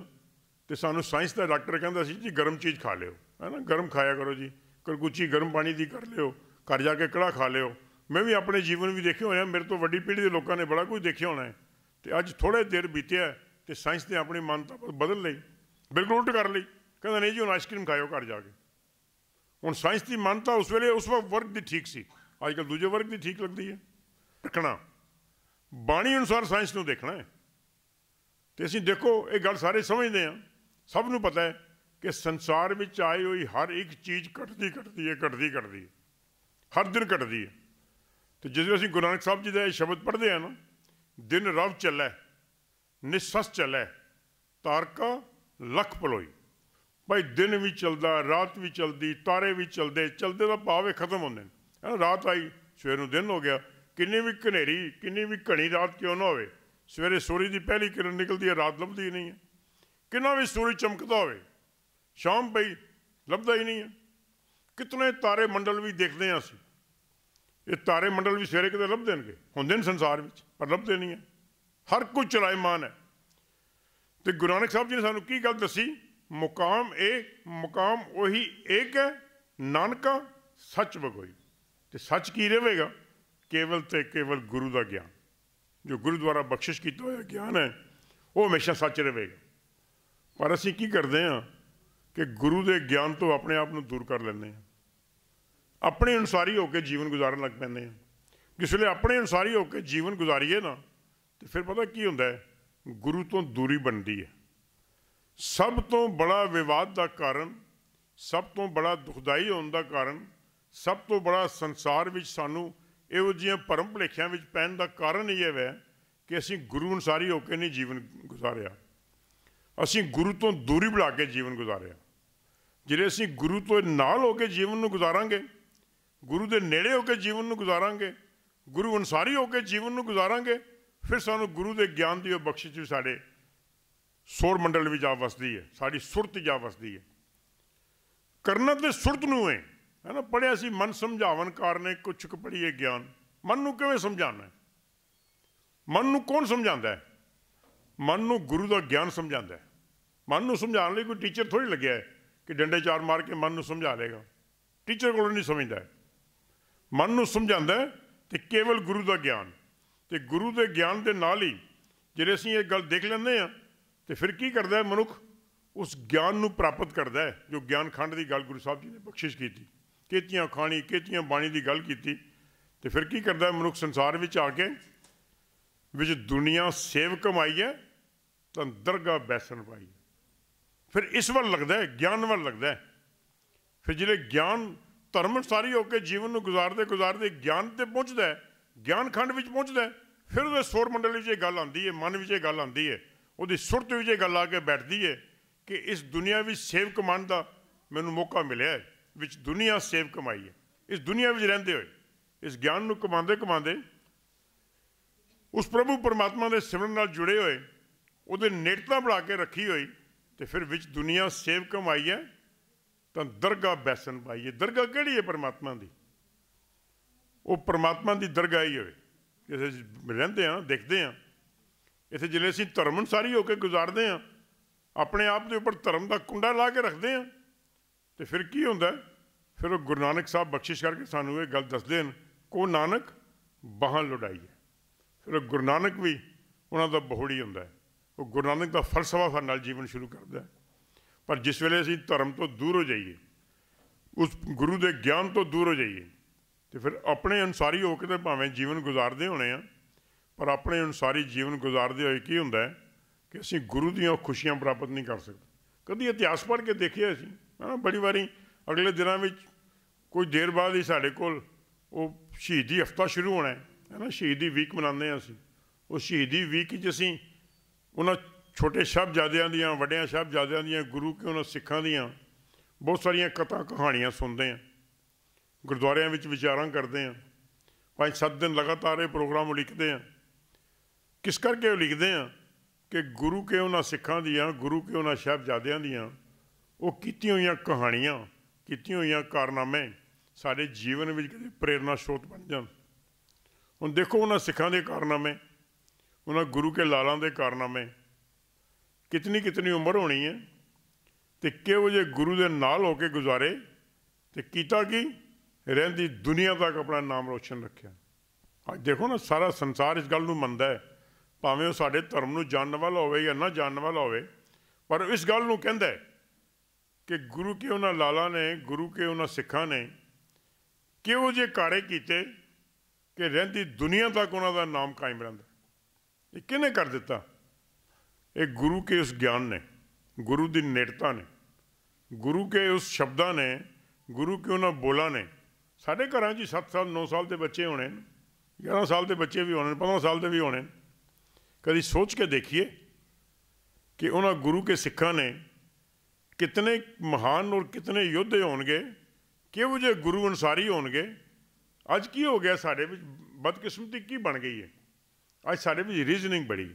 ਤੇ ਸਾਨੂੰ ਸਾਇੰਸ ਦਾ ਡਾਕਟਰ ਕਹਿੰਦਾ ਸੀ ਜੀ ਗਰਮ ਚੀਜ਼ ਖਾ ਲਿਓ ਹੈ ਨਾ ਗਰਮ ਖਾਇਆ ਕਰੋ ਜੀ ਕਰਗੁੱਚੀ ਗਰਮ ਪਾਣੀ ਦੀ ਕਰ ਲਿਓ ਘਰ ਜਾ ਕੇ ਕੜਾ ਖਾ ਲਿਓ ਮੈਂ ਵੀ ਆਪਣੇ ਜੀਵਨ ਵੀ ਦੇਖਿਆ ਹੋਇਆ ਮੇਰੇ ਤੋਂ ਵੱਡੀ ਪੀੜ੍ਹੀ ਦੇ ਲੋਕਾਂ ਨੇ ਬੜਾ ਕੁਝ ਦੇਖਿਆ ਹੋਣਾ ਹੈ ਤੇ ਅੱਜ ਥੋੜੇ ਦਿਨ ਬੀਤਿਆ ਤੇ ਸਾਇੰਸ ਨੇ ਆਪਣੀ ਮੰਨਤਾ ਬਦਲ ਲਈ ਬਿਲਕੁਲ ਉਲਟ ਕਰ ਲਈ ਕਹਿੰਦਾ ਨਹੀਂ ਜੀ ਹੁਣ ਆਈਸਕ੍ਰੀਮ ਖਾਇਓ ਘਰ ਜਾ ਕੇ ਹੁਣ ਸਾਇੰਸ ਦੀ ਮੰਨਤਾ ਉਸ ਵੇਲੇ ਉਸ ਵਕਤ ਵਰਗ ਦੀ ਠੀਕ ਸੀ ਅੱਜ ਕੱਲ ਦੂਜੇ ਵਰਗ ਦੀ ਠੀਕ ਲੱਗਦੀ ਹੈ ਰੱਖਣਾ ਬਾਣੀ ਅਨੁਸਾਰ ਸਾਇੰਸ ਨੂੰ ਦੇਖਣਾ ਹੈ ਤੇ ਅਸੀਂ ਦੇਖੋ ਇਹ ਗੱਲ ਸਾਰੇ ਸਮਝਦੇ ਆ ਸਭ ਨੂੰ ਪਤਾ ਹੈ ਕਿ ਸੰਸਾਰ ਵਿੱਚ ਆਈ ਹੋਈ ਹਰ ਇੱਕ ਚੀਜ਼ ਘਟਦੀ ਘਟਦੀ ਹੈ ਘਟਦੀ ਘਟਦੀ ਹੈ ਹਰ ਦਿਨ ਘਟਦੀ ਹੈ ਤੇ ਜਦੋਂ ਅਸੀਂ ਗੁਰੂ ਨਾਨਕ ਸਾਹਿਬ ਜੀ ਦਾ ਇਹ ਸ਼ਬਦ ਪੜ੍ਹਦੇ ਆ ਨਾ ਦਿਨ ਰਵ ਚੱਲੈ ਨਿਸਸ ਚੱਲੈ ਤਾਰਕਾ ਲਖ ਪਲੋਈ ਭਾਈ ਦਿਨ ਵੀ ਚੱਲਦਾ ਰਾਤ ਵੀ ਚੱਲਦੀ ਤਾਰੇ ਵੀ ਚੱਲਦੇ ਚੱਲਦੇ ਦਾ ਭਾਵੇਂ ਖਤਮ ਹੁੰਦੇ ਨੇ ਰਾਤ ਆਈ ਸਵੇਰ ਨੂੰ ਦਿਨ ਹੋ ਗਿਆ ਕਿੰਨੀ ਵੀ ਘਨੇਰੀ ਕਿੰਨੀ ਵੀ ਘਣੀ ਰਾਤ ਕਿਉਂ ਨਾ ਹੋਵੇ ਸਵੇਰੇ ਸੂਰਜ ਦੀ ਪਹਿਲੀ ਕਿਰਨ ਨਿਕਲਦੀ ਹੈ ਰਾਤ ਲੱਭਦੀ ਨਹੀਂ ਹੈ ਕਿੰਨਾ ਵੀ ਸੂਰਜ ਚਮਕਦਾ ਹੋਵੇ ਸ਼ਾਮ ਪਈ ਲੱਭਦਾ ਹੀ ਨਹੀਂ ਹੈ ਕਿਤਨੇ ਤਾਰੇ ਮੰਡਲ ਵੀ ਦੇਖਦੇ ਆ ਅਸੀਂ ਇਹ ਤਾਰੇ ਮੰਡਲ ਵੀ ਸਵੇਰੇ ਕਿਤੇ ਲੱਭਦੇ ਨੇ ਹੁੰਦੇ ਨੇ ਸੰਸਾਰ ਵਿੱਚ ਪਰ ਲੱਭਦੇ ਨਹੀਂ ਹੈ ਹਰ ਕੋਈ ਚਲਾਇਮਾਨ ਹੈ ਤੇ ਗੁਰੂ ਨਾਨਕ ਸਾਹਿਬ ਜੀ ਨੇ ਸਾਨੂੰ ਕੀ ਗੱਲ ਦੱਸੀ ਮੁਕਾਮ ਇਹ ਮੁਕਾਮ ਉਹੀ ਇੱਕ ਹੈ ਨਾਨਕਾ ਸੱਚ ਬਗੋਈ ਤੇ ਸੱਚ ਕੀ ਰਹੇਗਾ ਕੇਵਲ ਤੇ ਕੇਵਲ ਗੁਰੂ ਦਾ ਗਿਆਨ ਜੋ ਗੁਰੂ ਦੁਆਰਾ ਬਖਸ਼ਿਸ਼ ਕੀਤਾ ਹੋਇਆ ਗਿਆਨ ਹੈ ਉਹ ਹਮੇਸ਼ਾ ਸੱਚ ਰਹੇਗਾ ਪਰ ਅਸੀਂ ਕੀ ਕਰਦੇ ਆਂ ਕਿ ਗੁਰੂ ਦੇ ਗਿਆਨ ਤੋਂ ਆਪਣੇ ਆਪ ਨੂੰ ਦੂਰ ਕਰ ਲੈਂਦੇ ਆ ਆਪਣੇ ਅਨੁਸਾਰੀ ਹੋ ਕੇ ਜੀਵਨ ਗੁਜ਼ਾਰਨ ਲੱਗ ਪੈਂਦੇ ਆ ਜਿਸ ਵੇਲੇ ਆਪਣੇ ਅਨੁਸਾਰੀ ਹੋ ਕੇ ਜੀਵਨ ਗੁਜ਼ਾਰੀਏ ਨਾ ਤੇ ਫਿਰ ਪਤਾ ਕੀ ਹੁੰਦਾ ਹੈ ਗੁਰੂ ਤੋਂ ਦੂਰੀ ਬਣਦੀ ਹੈ ਸਭ ਤੋਂ ਬੜਾ ਵਿਵਾਦ ਦਾ ਕਾਰਨ ਸਭ ਤੋਂ ਬੜਾ ਦੁਖਦਾਈ ਹੋਣ ਦਾ ਕਾਰਨ ਸਭ ਤੋਂ ਬੜਾ ਸੰਸਾਰ ਵਿੱਚ ਸਾਨੂੰ ਇਹੋ ਜਿਹੀਆਂ ਪਰਮ ਭਲੇਖਿਆਂ ਵਿੱਚ ਪੈਣ ਦਾ ਕਾਰਨ ਇਹ ਹੈ ਕਿ ਅਸੀਂ ਗੁਰੂ ਅਨੁਸਾਰੀ ਹੋ ਕੇ ਨਹੀਂ ਜੀਵਨ ਗੁਜ਼ਾਰਿਆ ਅਸੀਂ ਗੁਰੂ ਤੋਂ ਦੂਰੀ ਬਣਾ ਕੇ ਜੀਵਨ ਗੁਜ਼ਾਰਿਆ ਜਿਹੜੇ ਅਸੀਂ ਗੁਰੂ ਤੋਂ ਨਾਲ ਹੋ ਕੇ ਜੀਵਨ ਨੂੰ ਗੁਜ਼ਾਰਾਂਗੇ ਗੁਰੂ ਦੇ ਨੇੜੇ ਹੋ ਕੇ ਜੀਵਨ ਨੂੰ ਗੁਜ਼ਾਰਾਂਗੇ ਗੁਰੂ ਅਨਸਾਰੀ ਹੋ ਕੇ ਜੀਵਨ ਨੂੰ ਗੁਜ਼ਾਰਾਂਗੇ ਫਿਰ ਸਾਨੂੰ ਗੁਰੂ ਦੇ ਗਿਆਨ ਦੀ ਉਹ ਬਖਸ਼ਿਸ਼ ਵੀ ਸਾਡੇ ਸੋਰ ਮੰਡਲ ਵਿੱਚ ਆ ਵਸਦੀ ਹੈ ਸਾਡੀ ਸੁਰਤ ਜਾ ਵਸਦੀ ਹੈ ਕਰਨਾ ਤੇ ਸੁਰਤ ਨੂੰ ਹੈ ਹੈ ਨਾ ਪੜਿਆ ਸੀ ਮਨ ਸਮਝਾਵਨ ਕਾਰਨੇ ਕੁਛ ਕੁ ਪੜੀਏ ਗਿਆਨ ਮਨ ਨੂੰ ਕਿਵੇਂ ਸਮਝਾਉਣਾ ਮਨ ਨੂੰ ਕੌਣ ਸਮਝਾਉਂਦਾ ਹੈ ਮਨ ਨੂੰ ਗੁਰੂ ਦਾ ਗਿਆਨ ਸਮਝਾਉਂਦਾ ਹੈ ਮਨ ਨੂੰ ਸਮਝਾਉਣ ਲਈ ਕੋਈ ਟੀਚਰ ਥੋੜੀ ਲੱਗਿਆ ਹੈ ਕਿ ਡੰਡੇ ਚਾਰ ਮਾਰ ਕੇ ਮਨ ਨੂੰ ਸਮਝਾ ਲੇਗਾ ਟੀਚਰ ਕੋਲ ਨਹੀਂ ਸਮਝਦਾ ਮਨ ਨੂੰ ਸਮਝਾਉਂਦਾ ਤੇ ਕੇਵਲ ਗੁਰੂ ਦਾ ਗਿਆਨ ਤੇ ਗੁਰੂ ਦੇ ਗਿਆਨ ਦੇ ਨਾਲ ਹੀ ਜਿਹੜੇ ਅਸੀਂ ਇਹ ਗੱਲ ਦੇਖ ਲੈਂਦੇ ਆ ਤੇ ਫਿਰ ਕੀ ਕਰਦਾ ਹੈ ਮਨੁੱਖ ਉਸ ਗਿਆਨ ਨੂੰ ਪ੍ਰਾਪਤ ਕਰਦਾ ਹੈ ਜੋ ਗਿਆਨ ਖੰਡ ਦੀ ਗੱਲ ਗੁਰੂ ਸਾਹਿਬ ਜੀ ਨੇ ਬਖਸ਼ਿਸ਼ ਕੀਤੀ ਕੀਤੀਆਂ ਖਾਣੀ ਕੀਤੀਆਂ ਬਾਣੀ ਦੀ ਗੱਲ ਕੀਤੀ ਤੇ ਫਿਰ ਕੀ ਕਰਦਾ ਹੈ ਮਨੁੱਖ ਸੰਸਾਰ ਵਿੱਚ ਆ ਕੇ ਵਿੱਚ ਦੁਨੀਆ ਸੇਵ ਕਮਾਈ ਹੈ ਤਾਂ ਦਰਗਾ ਬੈਸਣ ਪਾਈ ਫਿਰ ਇਸ ਵੱਲ ਲੱਗਦਾ ਹੈ ਗਿਆਨ ਵੱਲ ਲੱਗਦਾ ਹੈ ਫਿਰ ਜਿਹੜੇ ਗਿਆਨ ਧਰਮ ਸਾਰੀ ਹੋ ਕੇ ਜੀਵਨ ਨੂੰ ਗੁਜ਼ਾਰਦੇ ਗੁਜ਼ਾਰਦੇ ਗਿਆਨ ਤੇ ਪਹੁੰਚਦਾ ਹੈ ਗਿਆਨ ਖੰਡ ਵਿੱਚ ਪਹੁੰਚਦਾ ਹੈ ਫਿਰ ਉਹਦੇ ਸੋਰ ਮੰਡਲ ਵਿੱਚ ਇਹ ਗੱਲ ਆਉਂਦੀ ਹੈ ਮਨ ਵਿੱਚ ਇਹ ਗੱਲ ਆਉਂਦੀ ਹੈ ਉਹਦੀ ਸੁਰਤ ਵਿੱਚ ਇਹ ਗੱਲ ਆ ਕੇ ਬੈਠਦੀ ਹੈ ਕਿ ਇਸ ਦੁਨੀਆ ਵਿੱਚ ਸੇਵ ਕਮਾਉਣ ਦਾ ਮੈਨੂੰ ਮੌਕਾ ਮਿਲਿਆ ਹੈ ਵਿੱਚ ਦੁਨੀਆ ਸੇਵ ਕਮਾਈ ਹੈ ਇਸ ਦੁਨੀਆ ਵਿੱਚ ਰਹਿੰਦੇ ਹੋਏ ਇਸ ਗਿਆਨ ਨੂੰ ਕਮਾਉਂਦੇ ਕਮਾਉਂਦੇ ਉਸ ਪ੍ਰਭੂ ਪਰਮਾਤਮਾ ਦੇ ਸਿਮਰਨ ਨਾਲ ਜੁੜੇ ਹੋਏ ਉਹਦੇ ਨੇੜਤਾ ਬਣਾ ਕੇ ਰੱਖੀ ਹੋਈ ਤੇ ਫਿਰ ਵਿੱਚ ਦੁਨੀਆ ਸੇਵ ਕਮਾਈ ਹੈ ਤਾਂ ਦਰਗਾ ਬੈਸਨ ਪਾਈ ਹੈ ਦਰਗਾ ਕਿਹੜੀ ਹੈ ਪਰਮਾਤਮਾ ਦੀ ਉਹ ਪਰਮਾਤਮਾ ਦੀ ਦਰਗਾ ਹੀ ਹੋਵੇ ਜਿਵੇਂ ਰਹਿੰਦੇ ਆ ਦੇਖਦੇ ਆ ਇਥੇ ਜਿਵੇਂ ਅਸੀਂ ਧਰਮ ਅਨਸਾਰੀ ਹੋ ਕੇ ਗੁਜ਼ਾਰਦੇ ਆ ਆਪਣੇ ਆਪ ਦੇ ਉੱਪਰ ਧਰਮ ਦਾ ਕੁੰਡਾ ਲਾ ਕੇ ਰੱਖਦੇ ਆ ਤੇ ਫਿਰ ਕੀ ਹੁੰਦਾ ਫਿਰ ਉਹ ਗੁਰੂ ਨਾਨਕ ਸਾਹਿਬ ਬਖਸ਼ਿਸ਼ ਕਰਕੇ ਸਾਨੂੰ ਇਹ ਗੱਲ ਦੱਸਦੇ ਹਨ ਕੋ ਨਾਨਕ ਬਾਹਾਂ ਲੜਾਈ ਹੈ ਫਿਰ ਗੁਰੂ ਨਾਨਕ ਵੀ ਉਹਨਾਂ ਦਾ ਬਹੋੜੀ ਹੁੰਦਾ ਹੈ ਉਹ ਗੁਰੂ ਨਾਨਕ ਦਾ ਫਲਸਫਾ ਫਿਰ ਨਾਲ ਜੀਵਨ ਸ਼ੁਰੂ ਕਰਦਾ ਪਰ ਜਿਸ ਵੇਲੇ ਅਸੀਂ ਧਰਮ ਤੋਂ ਦੂਰ ਹੋ ਜਾਈਏ ਉਸ ਗੁਰੂ ਦੇ ਗਿਆਨ ਤੋਂ ਦੂਰ ਹੋ ਜਾਈਏ ਤੇ ਫਿਰ ਆਪਣੇ ਅਨਸਾਰੀ ਹੋ ਕੇ ਤੇ ਭਾਵੇਂ ਜੀਵਨ ਗੁਜ਼ਾਰਦੇ ਹੋਣੇ ਆ ਪਰ ਆਪਣੇ ਅਨਸਾਰੀ ਜੀਵਨ ਗੁਜ਼ਾਰਦੇ ਹੋਏ ਕੀ ਹੁੰਦਾ ਕਿ ਅਸੀਂ ਗੁਰੂ ਦੀਆਂ ਖੁਸ਼ੀਆਂ ਪ੍ਰਾਪਤ ਨਹੀਂ ਕਰ ਸਕਦੇ ਕਦੀ ਇਤਿਹਾਸ ਪੜ੍ਹ ਕੇ ਦੇਖਿਆ ਅਸੀਂ ਹਨਾ ਬੜੀ ਵਾਰੀ ਅਗਲੇ ਦਿਨਾਂ ਵਿੱਚ ਕੋਈ ਦੇਰ ਬਾਅਦ ਹੀ ਸਾਡੇ ਕੋਲ ਉਹ ਸ਼ਹੀਦੀ ਹਫਤਾ ਸ਼ੁਰੂ ਹੋਣਾ ਹੈ ਹਨਾ ਸ਼ਹੀਦੀ ਵੀਕ ਮਨਾਉਂਦੇ ਆ ਅਸੀਂ ਉਹ ਸ਼ਹੀਦੀ ਵੀਕ 'ਚ ਅਸੀਂ ਉਹਨਾਂ ਛੋਟੇ ਸਾਹਿਬਜ਼ਾਦਿਆਂ ਦੀਆਂ ਵੱਡਿਆਂ ਸਾਹਿਬਜ਼ਾਦਿਆਂ ਦੀਆਂ ਗੁਰੂ ਕਿਉਂ ਉਹਨਾਂ ਸਿੱਖਾਂ ਦੀਆਂ ਬਹੁਤ ਸਾਰੀਆਂ ਕਥਾ ਕਹਾਣੀਆਂ ਸੁਣਦੇ ਆ ਗੁਰਦੁਆਰਿਆਂ ਵਿੱਚ ਵਿਚਾਰਾਂ ਕਰਦੇ ਆ ਪੰਜ ਸੱਤ ਦਿਨ ਲਗਾਤਾਰ ਇਹ ਪ੍ਰੋਗਰਾਮ ਲਿਖਦੇ ਆ ਕਿਸ ਕਰਕੇ ਉਹ ਲਿਖਦੇ ਆ ਕਿ ਗੁਰੂ ਕੇ ਉਹਨਾਂ ਸਿੱਖਾਂ ਦੀਆਂ ਗੁਰੂ ਕੇ ਉਹਨਾਂ ਸਾਹਿਬਜ਼ਾਦਿਆਂ ਦੀਆਂ ਉਹ ਕੀਤੀਆਂ ਹੋਈਆਂ ਕਹਾਣੀਆਂ ਕੀਤੀਆਂ ਹੋਈਆਂ ਕਾਰਨਾਮੇ ਸਾਡੇ ਜੀਵਨ ਵਿੱਚ ਕਿਤੇ ਪ੍ਰੇਰਣਾ ਸ੍ਰੋਤ ਬਣ ਜਾਣ ਹੁਣ ਦੇਖੋ ਉਹਨਾਂ ਸਿੱਖਾਂ ਦੇ ਕਾਰਨਾਮੇ ਉਹਨਾਂ ਗੁਰੂ ਕੇ ਲਾਲਾਂ ਦੇ ਕਾਰਨਾਮੇ ਕਿਤਨੀ ਕਿਤਨੀ ਉਮਰ ਹੋਣੀ ਹੈ ਤੇ ਕਿਹੋ ਜੇ ਗੁਰੂ ਦੇ ਨਾਲ ਹੋ ਕੇ ਗੁਜ਼ਾਰੇ ਤੇ ਕੀਤਾ ਕੀ ਰਹਿੰਦੀ ਦੁਨੀਆ ਤੱਕ ਆਪਣਾ ਨਾਮ ਰੋਸ਼ਨ ਰੱਖਿਆ ਅੱਜ ਦੇਖੋ ਨਾ ਸਾਰਾ ਸੰਸਾਰ ਇਸ ਗੱਲ ਨੂੰ ਮੰਨਦਾ ਹੈ ਭਾਵੇਂ ਉਹ ਸਾਡੇ ਧਰਮ ਨੂੰ ਜਾਣਨ ਵਾਲਾ ਹੋਵੇ ਜਾਂ ਨਾ ਜਾਣਨ ਵਾਲਾ ਹੋਵੇ ਪਰ ਇਸ ਗੱਲ ਨੂੰ ਕਹਿੰਦਾ ਹੈ ਕਿ ਗੁਰੂ ਕੇ ਉਹਨਾਂ ਲਾਲਾਂ ਨੇ ਗੁਰੂ ਕੇ ਉਹਨਾਂ ਸਿੱਖਾਂ ਨੇ ਕਿਉਂ ਜੇ ਕਾਰੇ ਕੀਤੇ ਕਿ ਰਹਿੰਦੀ ਦੁਨੀਆ ਤੱਕ ਉਹਨਾਂ ਦਾ ਨਾਮ ਕਾਇਮ ਰਹਿੰਦਾ ਇਹ ਕਿਨੇ ਕਰ ਦਿੱਤਾ ਇਹ ਗੁਰੂ ਕੇ ਉਸ ਗਿਆਨ ਨੇ ਗੁਰੂ ਦੀ ਨੇੜਤਾ ਨੇ ਗੁਰੂ ਕੇ ਉਸ ਸ਼ਬਦਾਂ ਨੇ ਗੁਰੂ ਕੇ ਉਹਨਾਂ ਬੋਲਾਂ ਨੇ ਸਾਡੇ ਘਰਾਂ 'ਚ 7 ਸਾਲ 9 ਸਾਲ ਦੇ ਬੱਚੇ ਹੋਣੇ ਨੇ 11 ਸਾਲ ਦੇ ਬੱਚੇ ਵੀ ਹੋਣੇ ਨੇ 15 ਸਾਲ ਦੇ ਵੀ ਹੋਣੇ ਨੇ ਕਦੀ ਸੋਚ ਕੇ ਦੇਖੀਏ ਕਿ ਉਹਨਾਂ ਗੁਰੂ ਕੇ ਸਿੱਖਾਂ ਨੇ ਕਿਤਨੇ ਮਹਾਨ ਔਰ ਕਿਤਨੇ ਯੋਧੇ ਹੋਣਗੇ ਉਹ ਜੇ ਗੁਰੂ ਅਨਸਾਰੀ ਹੋਣਗੇ ਅੱਜ ਕੀ ਹੋ ਗਿਆ ਸਾਡੇ ਵਿੱਚ ਬਦਕਿਸਮਤੀ ਕੀ ਬਣ ਗਈ ਹੈ ਅੱਜ ਸਾਡੇ ਵਿੱਚ ਰੀਜ਼ਨਿੰਗ ਬੜੀ